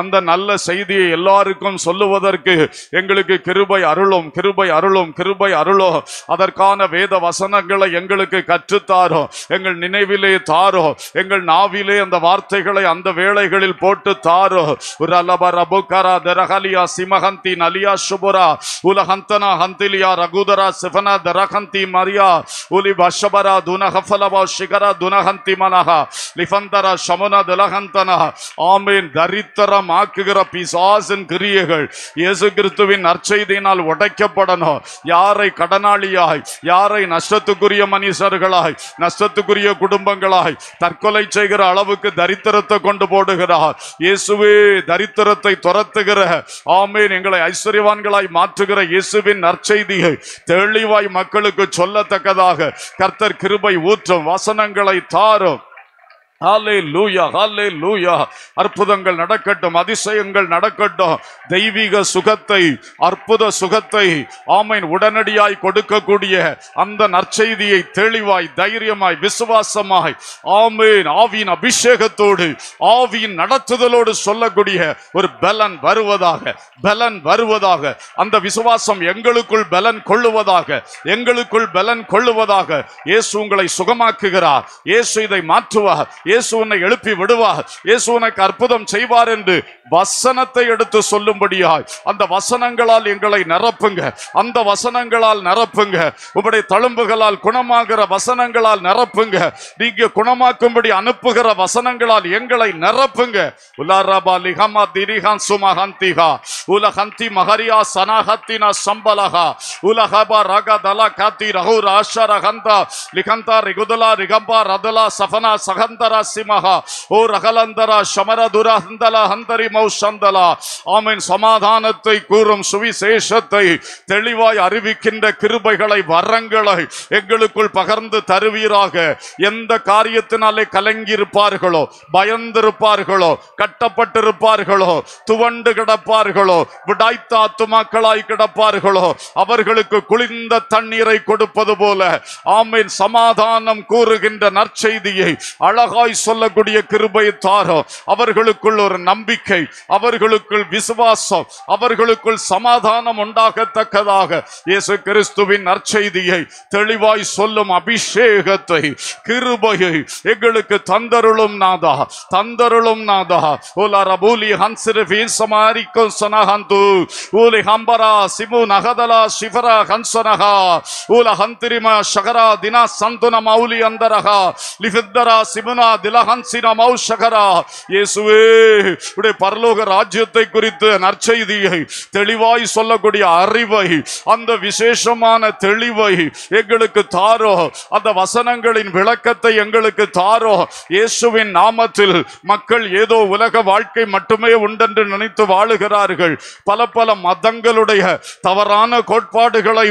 அந்த நல்ல செய்தியை எல்லாருக்கும் சொல்லுவதற்கு எங்களுக்கு கிருபை அருளும் கிருபை அருளும் கிருபை அருளும் அதற்கான வேத வசனங்களை எங்களுக்கு கற்றுத்தாரோ எங்கள் நினைவிலே தாரோ எங்கள் நாவிலே அந்த வார்த்தைகளை அந்த வேளைகளில் போட்டு தாரோ ஒரு அலபர் அபுகரா திரகலியா சிமஹந்தி நலியா சுபுரா உலகந்தனா ஹந்தில் லியா ரகுதரா சிவனா தரகந்தி மரியா உலி பஷபரா துனஹஃபலவா ஷிகரா துனஹந்தி மனஹா லிஃபந்தரா ஷமுனா துலஹந்தனா ஆமீன் தரித்திரம் ஆக்குகிற பிசாசின் கிரியைகள் இயேசு கிறிஸ்துவின் நற்செய்தியினால் உடைக்கப்படணும் யாரை கடனாளியாய் யாரை நஷ்டத்துக்குரிய மனிதர்களாய் நஷ்டத்துக்குரிய குடும்பங்களாய் தற்கொலை செய்கிற அளவுக்கு தரித்திரத்தை கொண்டு போடுகிறார் இயேசுவே தரித்திரத்தை துரத்துகிற ஆமீன் எங்களை ஐஸ்வர்யவான்களாய் மாற்றுகிற இயேசுவின் நற்செய்தி செய்தியை தெளிவாய் மக்களுக்கு சொல்லத்தக்கதாக கர்த்தர் கிருபை ஊற்றும் வசனங்களை தாரும் அற்புதங்கள் நடக்கட்டும் அதிசயங்கள் நடக்கட்டும் தெய்வீக சுகத்தை அற்புத சுகத்தை ஆமைன் உடனடியாய் கொடுக்கக்கூடிய அந்த நற்செய்தியை தெளிவாய் தைரியமாய் விசுவாசமாய் ஆமேன் ஆவியின் அபிஷேகத்தோடு ஆவியின் நடத்துதலோடு சொல்லக்கூடிய ஒரு பலன் வருவதாக பலன் வருவதாக அந்த விசுவாசம் எங்களுக்குள் பலன் கொள்ளுவதாக எங்களுக்குள் பலன் கொள்ளுவதாக இயேசு உங்களை சுகமாக்குகிறார் இயேசு இதை மாற்றுவார் இயேசு எழுப்பி விடுவார் இயேசு அற்புதம் செய்வார் என்று வசனத்தை எடுத்து சொல்லும்படியாய் அந்த வசனங்களால் எங்களை நிரப்புங்க அந்த வசனங்களால் நிரப்புங்க உங்களுடைய தழும்புகளால் குணமாகிற வசனங்களால் நிரப்புங்க நீங்க குணமாக்கும்படி அனுப்புகிற வசனங்களால் எங்களை நிரப்புங்க உலாரபா லிஹமா திரிஹான் சுமஹந்திஹா உலஹந்தி மஹரியா சனாஹத்தினா சம்பலஹா உலஹபா ரக தலா காத்தி ரகு ராஷா ரகந்தா லிகந்தா ரிகுதலா ரிகம்பா ரதலா சஃபனா சகந்தர సింహ ఓ రగలందర శమరదుర హందల హందరి மௌசந்தல சமாதானத்தை கூறும் சுவிசேஷத்தை தெளிவாய் அறிவிக்கின்ற கிருபைகளை வரங்களை எங்களுக்குள் பகர்ந்து தருவீராக எந்த காரியத்தினாலே கலங்கியிருப்பார்களோ பயந்திருப்பார்களோ கட்டப்பட்டிருப்பார்களோ துவண்டு கிடப்பார்களோ விடாய்த்த ஆத்துமாக்களாய் கிடப்பார்களோ அவர்களுக்கு குளிர்ந்த தண்ணீரை கொடுப்பது போல ஆமீன் சமாதானம் கூறுகின்ற நற்செய்தியை அழகாய் தெளிவாய் சொல்லக்கூடிய கிருபை தாரோ அவர்களுக்குள் ஒரு நம்பிக்கை அவர்களுக்குள் விசுவாசம் அவர்களுக்குள் சமாதானம் உண்டாகத்தக்கதாக இயேசு கிறிஸ்துவின் நற்செய்தியை தெளிவாய் சொல்லும் அபிஷேகத்தை கிருபையை எங்களுக்கு தந்தருளும் நாதா தந்தருளும் நாதா ஓலா ரபூலி ஹன்சிரபீர் சமாரிக்கும் சொனஹந்து ஊலி ஹம்பரா சிமு நகதலா சிவரா ஹன்சனகா ஊல ஹந்திரிமா ஷகரா தினா சந்துன மௌலி அந்தரகா லிஃபித்தரா சிமுனா பரலோக ராஜ்யத்தை குறித்த நற்செய்தியை தெளிவாய் சொல்லக்கூடிய அறிவை அந்த விசேஷமான தெளிவை எங்களுக்கு தாரோ அந்த வசனங்களின் விளக்கத்தை எங்களுக்கு தாரோ இயேசுவின் நாமத்தில் மக்கள் ஏதோ உலக வாழ்க்கை மட்டுமே உண்டென்று நினைத்து வாழுகிறார்கள் பல பல மதங்களுடைய தவறான கோட்பாடுகளை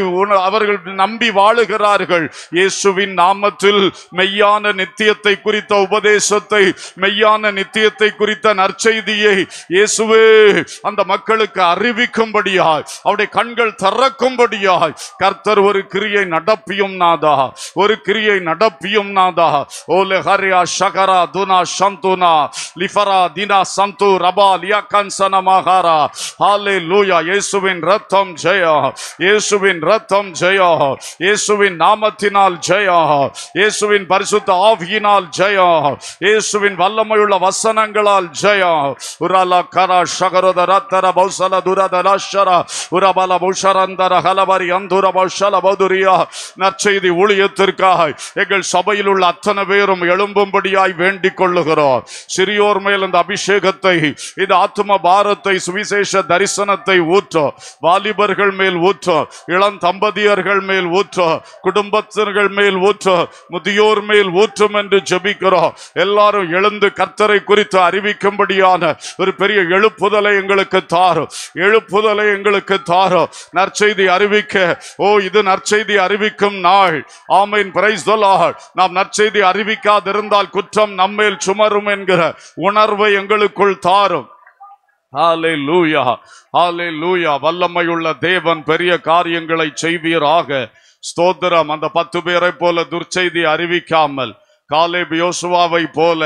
அவர்கள் நம்பி வாழுகிறார்கள் இயேசுவின் நாமத்தில் மெய்யான நித்தியத்தை குறித்த உபதேசத்தை மெய்யான நித்தியத்தை குறித்த நற்செய்தியை இயேசுவே அந்த மக்களுக்கு அறிவிக்கும்படியாய் அவருடைய கண்கள் திறக்கும்படியாய் கர்த்தர் ஒரு கிரியை நடப்பியும் நாதா ஒரு கிரியை நடப்பியும் நாதா ஓலே ஹரியா ஷகரா துனா சந்துனா லிஃபரா தினா சந்து ரபா லியா கன்சன மகாரா ஹாலே லூயா இயேசுவின் ரத்தம் ஜெயா இயேசுவின் ரத்தம் ஜெயா இயேசுவின் நாமத்தினால் ஜெயா இயேசுவின் பரிசுத்த ஆவியினால் ஜெயா ஜெயம் இயேசுவின் வல்லமையுள்ள வசனங்களால் ஜெயம் உரல கர சகரத ரத்தர பௌசல துரத ரஷர உரபல புஷரந்தர ஹலவரி அந்துர பௌசல பௌதுரியா நற்செய்தி ஊழியத்திற்காக எங்கள் சபையில் உள்ள அத்தனை பேரும் எழும்பும்படியாய் வேண்டிக் கொள்ளுகிறோம் சிறியோர் மேல் இந்த அபிஷேகத்தை இது ஆத்ம பாரத்தை சுவிசேஷ தரிசனத்தை ஊற்றோ வாலிபர்கள் மேல் ஊற்றோ இளம் தம்பதியர்கள் மேல் ஊற்றோ குடும்பத்தினர்கள் மேல் ஊற்றோ முதியோர் மேல் ஊற்றும் என்று ஜபிக்கிறோம் எல்லாரும் எழுந்து கர்த்தரை குறித்து அறிவிக்கும்படியான ஒரு பெரிய எழுப்புதலை எங்களுக்கு தாரும் எழுப்புதலை எங்களுக்கு தாரும் நற்செய்தி அறிவிக்க ஓ இது நற்செய்தி அறிவிக்கும் நாள் ஆமையின் பிரைஸ் நாம் நற்செய்தி அறிவிக்காதிருந்தால் குற்றம் நம்மேல் சுமரும் என்கிற உணர்வை எங்களுக்குள் தாரும் ஆலே லூயா ஆலே லூயா வல்லமை உள்ள தேவன் பெரிய காரியங்களை செய்வீராக ஸ்தோத்திரம் அந்த பத்து பேரை போல துர்ச்செய்தி அறிவிக்காமல் காலே பியோசுவாவை போல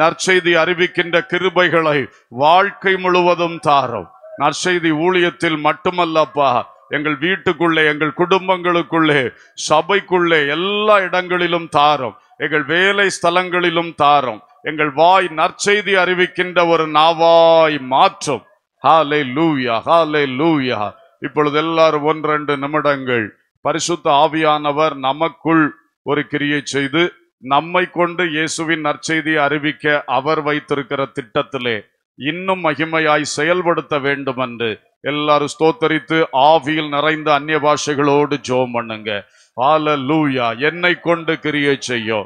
நற்செய்தி அறிவிக்கின்ற கிருபைகளை வாழ்க்கை முழுவதும் தாரும் நற்செய்தி ஊழியத்தில் மட்டுமல்லப்பா எங்கள் வீட்டுக்குள்ளே எங்கள் குடும்பங்களுக்குள்ளே சபைக்குள்ளே எல்லா இடங்களிலும் தாரும் எங்கள் வேலை ஸ்தலங்களிலும் தாரும் எங்கள் வாய் நற்செய்தி அறிவிக்கின்ற ஒரு நாவாய் மாற்றும் ஹாலே லூயா ஹாலே லூயா இப்பொழுது எல்லாரும் ஒன்றெண்டு நிமிடங்கள் பரிசுத்த ஆவியானவர் நமக்குள் ஒரு கிரியை செய்து நம்மை கொண்டு இயேசுவின் நற்செய்தியை அறிவிக்க அவர் வைத்திருக்கிற திட்டத்திலே இன்னும் மகிமையாய் செயல்படுத்த வேண்டும் என்று எல்லாரும் ஸ்தோத்தரித்து ஆவியில் நிறைந்த அந்நிய பாஷைகளோடு ஜோம் பண்ணுங்க ஆலலூயா என்னை கொண்டு கிரியை செய்யோ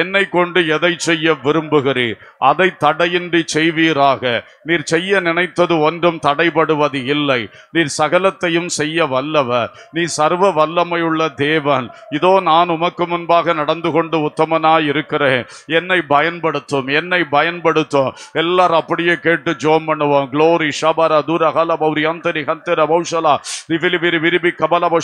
என்னை கொண்டு எதை செய்ய விரும்புகிறீர் அதை தடையின்றி செய்வீராக நீர் செய்ய நினைத்தது ஒன்றும் தடைபடுவது இல்லை நீர் சகலத்தையும் செய்ய வல்லவர் நீ சர்வ வல்லமையுள்ள தேவன் இதோ நான் உமக்கு முன்பாக நடந்து கொண்டு உத்தமனாய் இருக்கிறேன் என்னை பயன்படுத்தும் என்னை பயன்படுத்தும் எல்லாரும் அப்படியே கேட்டு ஜோம் பண்ணுவோம் க்ளோரி ஷபர தூர ஹல அந்தரி ஹந்தர பௌஷலா விரிவி கபலப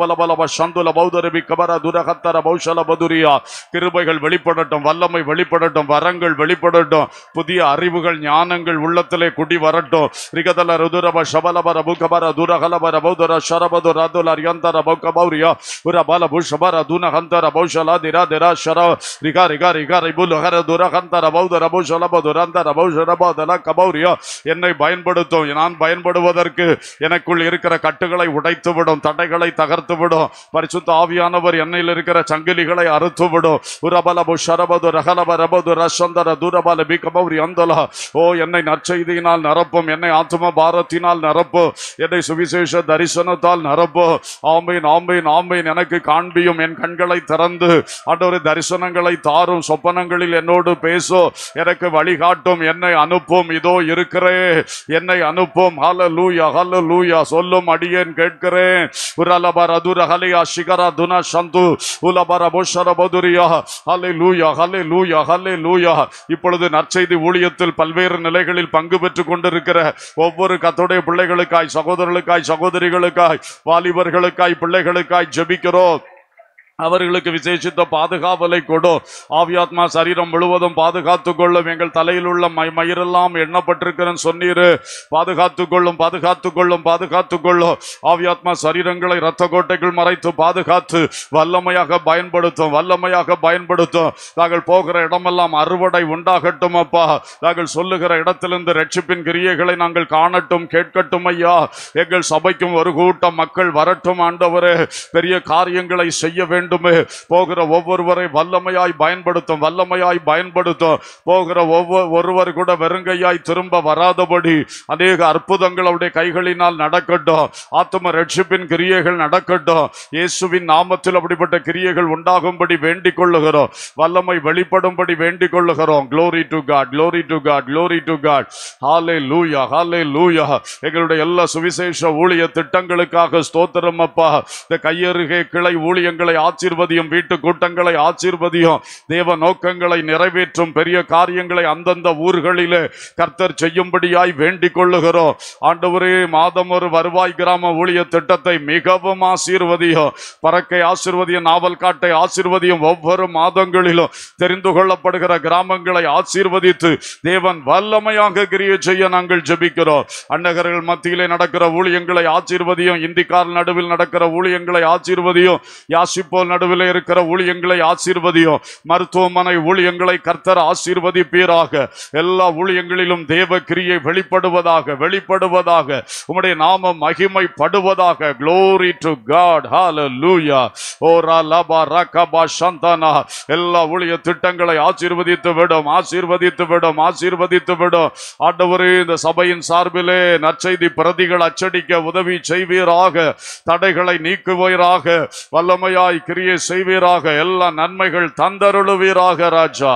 பல பல சந்துல பௌதரி ரபி கபர துரகத்தர பௌஷல பதுரியா கிருபைகள் வெளிப்படட்டும் வல்லமை வெளிப்படட்டும் வரங்கள் வெளிப்படட்டும் புதிய அறிவுகள் ஞானங்கள் உள்ளத்திலே குடி வரட்டும் ரிகதல ருதுரப சபலபர புகபர துரகலபர பௌதர சரபது ரதுல அரியந்தர பௌகபௌரியா உரபல புஷபர துனகந்தர பௌஷலா திரா திரா சர ரிகா ரிகா ரிகா ரிபுல் ஹர துரகந்தர பௌதர பௌஷல பதுரந்தர பௌஷரபா பௌதல கபௌரியா என்னை பயன்படுத்தும் நான் பயன்படுவதற்கு எனக்குள் இருக்கிற கட்டுகளை உடைத்துவிடும் தடைகளை தகர்த்துவிடும் பரிசுத்த ஆவியானவர் எண்ணெயில் இருக்கிற சங்கிலிகளை அறுத்துவிடும் உரபலபு ஷரபது ரகலப ரபது தூரபல அந்தலா ஓ என்னை நற்செய்தியினால் நிரப்பும் என்னை ஆத்தும பாரத்தினால் நிரப்பு என்னை சுவிசேஷ தரிசனத்தால் நிரப்பு ஆம்பையின் ஆம்பையின் ஆம்பையின் எனக்கு காண்பியும் என் கண்களை திறந்து அன்றொரு தரிசனங்களை தாரும் சொப்பனங்களில் என்னோடு பேசும் எனக்கு வழிகாட்டும் என்னை அனுப்பும் இதோ இருக்கிறே என்னை அனுப்பும் ஹல லூயா ஹல லூயா சொல்லும் அடியேன் கேட்கிறேன் உரலபர் அதுரஹலியா சிகரா দুনা শান্তু உலபர போஷர பதுரியா ஹலே லூயா ஹலே லூயா ஹலே லூயா இப்பொழுது நற்செய்தி ஊழியத்தில் பல்வேறு நிலைகளில் பங்கு பெற்றுக் கொண்டிருக்கிற ஒவ்வொரு கத்தோடைய பிள்ளைகளுக்காய் சகோதரர்களுக்காய் சகோதரிகளுக்காய் வாலிபர்களுக்காய் பிள்ளைகளுக்காய் ஜெபிக்கிறோம் அவர்களுக்கு விசேஷித்த பாதுகாவலை கொடு ஆவியாத்மா சரீரம் முழுவதும் பாதுகாத்து கொள்ளும் எங்கள் தலையில் உள்ள மை மயிரெல்லாம் எண்ணப்பட்டிருக்கிறேன் சொன்னீர் பாதுகாத்து கொள்ளும் பாதுகாத்து கொள்ளும் பாதுகாத்து கொள்ளும் ஆவியாத்மா சரீரங்களை இரத்த கோட்டைகள் மறைத்து பாதுகாத்து வல்லமையாக பயன்படுத்தும் வல்லமையாக பயன்படுத்தும் நாங்கள் போகிற இடமெல்லாம் அறுவடை உண்டாகட்டும் அப்பா நாங்கள் சொல்லுகிற இடத்திலிருந்து ரட்சிப்பின் கிரியைகளை நாங்கள் காணட்டும் கேட்கட்டும் ஐயா எங்கள் சபைக்கும் ஒரு கூட்டம் மக்கள் வரட்டும் ஆண்டவர் பெரிய காரியங்களை செய்ய வேண்டும் வேண்டுமே போகிற ஒவ்வொருவரை வல்லமையாய் பயன்படுத்தும் வல்லமையாய் பயன்படுத்தும் போகிற ஒவ்வொரு ஒருவர் கூட வெறுங்கையாய் திரும்ப வராதபடி அநேக அற்புதங்கள் அவருடைய கைகளினால் நடக்கட்டும் ஆத்தும ரட்சிப்பின் கிரியைகள் நடக்கட்டும் இயேசுவின் நாமத்தில் அப்படிப்பட்ட கிரியைகள் உண்டாகும்படி வேண்டிக் கொள்ளுகிறோம் வல்லமை வெளிப்படும்படி வேண்டிக் கொள்ளுகிறோம் glory to God glory to God glory to God hallelujah ஹாலே லூயா எங்களுடைய எல்லா சுவிசேஷ ஊழிய திட்டங்களுக்காக ஸ்தோத்திரம் அப்பா இந்த கையருகே கிளை ஊழியங்களை ஆத் ஆச்சீர்வதியும் வீட்டு கூட்டங்களை ஆச்சீர்வதியும் தேவ நோக்கங்களை நிறைவேற்றும் பெரிய காரியங்களை அந்தந்த ஊர்களிலே கர்த்தர் செய்யும்படியாய் வேண்டிக் கொள்ளுகிறோம் ஆண்டவரே மாதம் ஒரு வருவாய் கிராம ஊழிய திட்டத்தை மிகவும் ஆசீர்வதியும் பறக்கை ஆசிர்வதியும் நாவல் காட்டை ஆசிர்வதியும் ஒவ்வொரு மாதங்களிலும் தெரிந்து கொள்ளப்படுகிற கிராமங்களை ஆசீர்வதித்து தேவன் வல்லமையாக கிரிய செய்ய நாங்கள் ஜபிக்கிறோம் அன்னகர்கள் மத்தியிலே நடக்கிற ஊழியங்களை ஆசீர்வதியும் இந்திக்கால் நடுவில் நடக்கிற ஊழியங்களை ஆசீர்வதியும் யாசிப்போல் நடுவில் இருக்கிற ஊழியங்களை ஆசீர்வதியும் மருத்துவமனை ஊழியங்களை கர்த்தர் ஆசீர்வதிப்பீராக எல்லா ஊழியங்களிலும் தேவ கிரியை வெளிப்படுவதாக வெளிப்படுவதாக உங்களுடைய நாம மகிமைப்படுவதாக க்ளோரி டு காட் லூயா ஓ ரலபா ரகபா சந்தனா எல்லா ஊழிய திட்டங்களை ஆசீர்வதித்து விடும் ஆசீர்வதித்து விடும் ஆசீர்வதித்து விடும் ஆண்டவரே இந்த சபையின் சார்பிலே நற்செய்தி பிரதிகள் அச்சடிக்க உதவி செய்வீராக தடைகளை நீக்குவீராக வல்லமையாய் கிரி கிரியை செய்வீராக எல்லா நன்மைகள் தந்தருளுவீராக ராஜா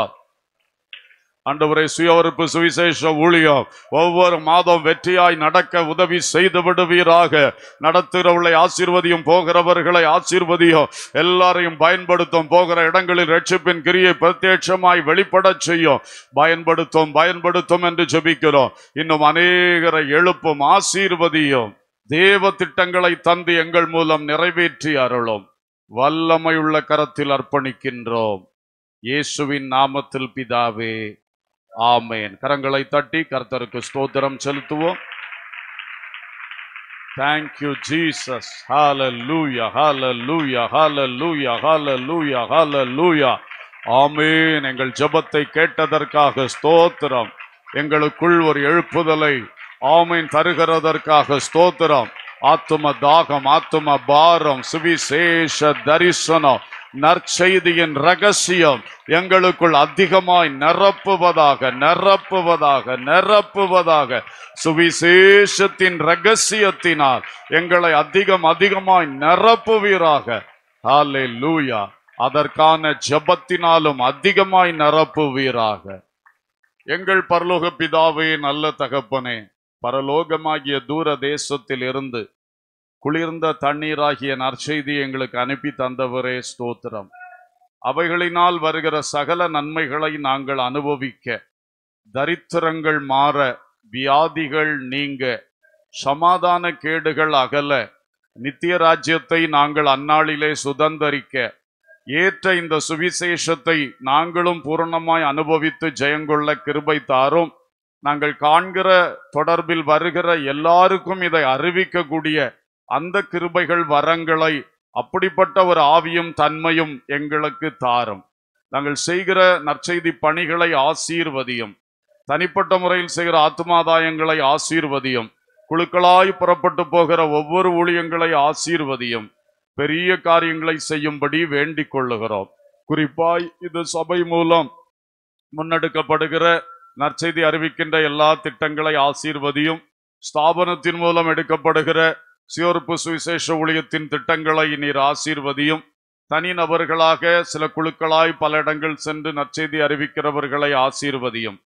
அண்டவரை சுயவறுப்பு சுவிசேஷ ஊழியம் ஒவ்வொரு மாதம் வெற்றியாய் நடக்க உதவி செய்து விடுவீராக நடத்துகிறவர்களை ஆசீர்வதியும் போகிறவர்களை ஆசீர்வதியும் எல்லாரையும் பயன்படுத்தும் போகிற இடங்களில் ரட்சிப்பின் கிரியை பிரத்யட்சமாய் வெளிப்படச் செய்யும் பயன்படுத்தும் பயன்படுத்தும் என்று ஜபிக்கிறோம் இன்னும் அநேகரை எழுப்பும் ஆசீர்வதியும் தேவ திட்டங்களை தந்து எங்கள் மூலம் நிறைவேற்றி அருளும் வல்லமையுள்ள கரத்தில் அர்ப்பணிக்கின்றோம் இயேசுவின் நாமத்தில் பிதாவே ஆமேன் கரங்களை தட்டி கர்த்தருக்கு ஸ்தோத்திரம் செலுத்துவோம் தேங்க்யூ ஜீசஸ் ஹால hallelujah hallelujah hallelujah hallelujah ஹால லூயா ஆமேன் எங்கள் ஜபத்தை கேட்டதற்காக ஸ்தோத்திரம் எங்களுக்குள் ஒரு எழுப்புதலை ஆமேன் தருகிறதற்காக ஸ்தோத்திரம் ஆத்தும தாகம் ஆத்தும பாரம் சுவிசேஷ தரிசனம் நற்செய்தியின் ரகசியம் எங்களுக்குள் அதிகமாய் நிரப்புவதாக நிரப்புவதாக நிரப்புவதாக சுவிசேஷத்தின் ரகசியத்தினால் எங்களை அதிகம் அதிகமாய் நிரப்புவீராக ஹாலே லூயா அதற்கான ஜபத்தினாலும் அதிகமாய் நிரப்புவீராக எங்கள் பரலோக பிதாவே நல்ல தகப்பனே பரலோகமாகிய தூர தேசத்தில் இருந்து குளிர்ந்த தண்ணீராகிய நற்செய்தி எங்களுக்கு அனுப்பி தந்தவரே ஸ்தோத்திரம் அவைகளினால் வருகிற சகல நன்மைகளை நாங்கள் அனுபவிக்க தரித்திரங்கள் மாற வியாதிகள் நீங்க சமாதான கேடுகள் அகல நித்திய ராஜ்யத்தை நாங்கள் அந்நாளிலே சுதந்திரிக்க ஏற்ற இந்த சுவிசேஷத்தை நாங்களும் பூரணமாய் அனுபவித்து ஜெயங்கொள்ள கிருபை தாரும் நாங்கள் காண்கிற தொடர்பில் வருகிற எல்லாருக்கும் இதை அறிவிக்கக்கூடிய அந்த கிருபைகள் வரங்களை அப்படிப்பட்ட ஒரு ஆவியும் தன்மையும் எங்களுக்கு தாரும் நாங்கள் செய்கிற நற்செய்தி பணிகளை ஆசீர்வதியும் தனிப்பட்ட முறையில் செய்கிற ஆத்மாதாயங்களை ஆசீர்வதியும் குழுக்களாய் புறப்பட்டு போகிற ஒவ்வொரு ஊழியங்களை ஆசீர்வதியும் பெரிய காரியங்களை செய்யும்படி வேண்டிக் கொள்ளுகிறோம் குறிப்பாய் இது சபை மூலம் முன்னெடுக்கப்படுகிற நற்செய்தி அறிவிக்கின்ற எல்லா திட்டங்களை ஆசீர்வதியும் ஸ்தாபனத்தின் மூலம் எடுக்கப்படுகிற சியோர்ப்பு சுவிசேஷ ஊழியத்தின் திட்டங்களை நீர் ஆசீர்வதியும் தனிநபர்களாக சில குழுக்களாய் பல இடங்கள் சென்று நற்செய்தி அறிவிக்கிறவர்களை ஆசீர்வதியும்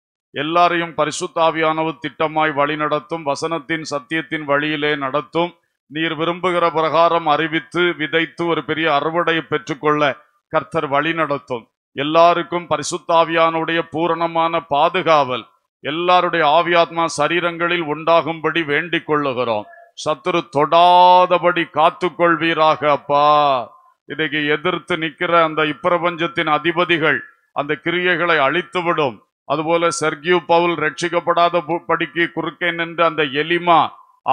எல்லாரையும் பரிசுத்தாவியானவு திட்டமாய் வழிநடத்தும் வசனத்தின் சத்தியத்தின் வழியிலே நடத்தும் நீர் விரும்புகிற பிரகாரம் அறிவித்து விதைத்து ஒரு பெரிய அறுவடையை பெற்றுக்கொள்ள கர்த்தர் வழி நடத்தும் எல்லாருக்கும் பரிசுத்தாவியானுடைய பூரணமான பாதுகாவல் எல்லாருடைய ஆவியாத்மா சரீரங்களில் உண்டாகும்படி வேண்டிக் கொள்ளுகிறோம் சத்துரு தொடாதபடி காத்து கொள்வீராக அப்பா இதைக்கு எதிர்த்து நிற்கிற அந்த இப்பிரபஞ்சத்தின் அதிபதிகள் அந்த கிரியைகளை அழித்துவிடும் அதுபோல செர்கியூ பவுல் ரட்சிக்கப்படாத படிக்கு குறுக்கே நின்று அந்த எலிமா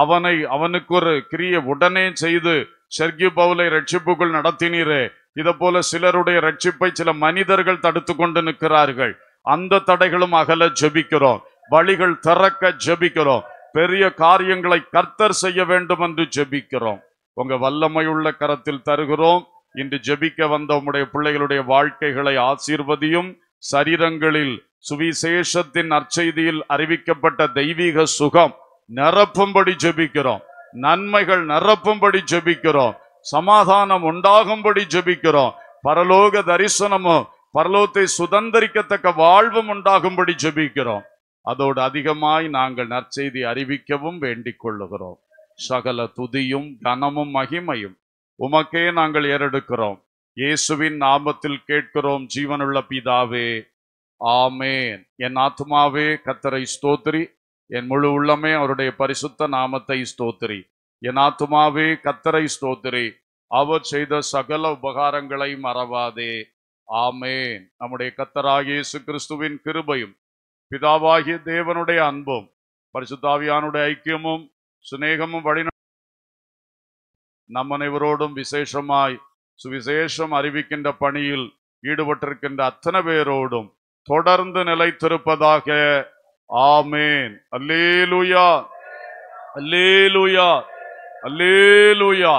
அவனை அவனுக்கு ஒரு கிரியை உடனே செய்து செர்கியூ பவுலை ரட்சிப்புக்குள் நடத்தினீரே இதை போல சிலருடைய ரட்சிப்பை சில மனிதர்கள் தடுத்து கொண்டு நிற்கிறார்கள் அந்த தடைகளும் அகல ஜபிக்கிறோம் வழிகள் திறக்க ஜபிக்கிறோம் பெரிய காரியங்களை கர்த்தர் செய்ய வேண்டும் என்று ஜெபிக்கிறோம் உங்க வல்லமையுள்ள கரத்தில் தருகிறோம் இன்று ஜெபிக்க வந்த உங்களுடைய பிள்ளைகளுடைய வாழ்க்கைகளை ஆசீர்வதியும் சரீரங்களில் சுவிசேஷத்தின் நற்செய்தியில் அறிவிக்கப்பட்ட தெய்வீக சுகம் நிரப்பும்படி ஜெபிக்கிறோம் நன்மைகள் நிரப்பும்படி ஜெபிக்கிறோம் சமாதானம் உண்டாகும்படி ஜெபிக்கிறோம் பரலோக தரிசனமும் பரலோகத்தை சுதந்திரிக்கத்தக்க வாழ்வும் உண்டாகும்படி ஜெபிக்கிறோம் அதோடு அதிகமாய் நாங்கள் நற்செய்தி அறிவிக்கவும் வேண்டிக் கொள்ளுகிறோம் சகல துதியும் கனமும் மகிமையும் உமக்கே நாங்கள் ஏறெடுக்கிறோம் இயேசுவின் நாமத்தில் கேட்கிறோம் ஜீவனுள்ள பிதாவே ஆமேன் என் ஆத்மாவே கத்தரை ஸ்தோத்திரி என் முழு உள்ளமே அவருடைய பரிசுத்த நாமத்தை ஸ்தோத்திரி என் ஆத்துமாவே கத்தரை ஸ்தோத்திரி அவர் செய்த சகல உபகாரங்களை மறவாதே ஆமே நம்முடைய கத்தராகிய இயேசு கிறிஸ்துவின் கிருபையும் பிதாவாகிய தேவனுடைய அன்பும் பரிசுத்தாவியானுடைய ஐக்கியமும் சுநேகமும் வழி நம் அனைவரோடும் விசேஷமாய் சுவிசேஷம் அறிவிக்கின்ற பணியில் ஈடுபட்டிருக்கின்ற அத்தனை பேரோடும் தொடர்ந்து நிலைத்திருப்பதாக ஆமேன் அல்லேலுயா அல்லேலுயா அல்லேலூயா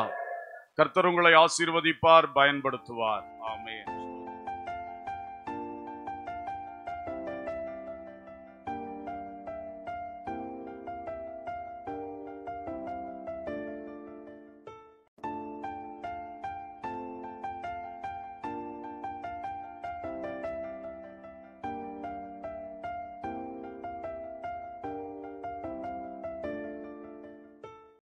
கர்த்தர் உங்களை ஆசீர்வதிப்பார் பயன்படுத்துவார் ஆமே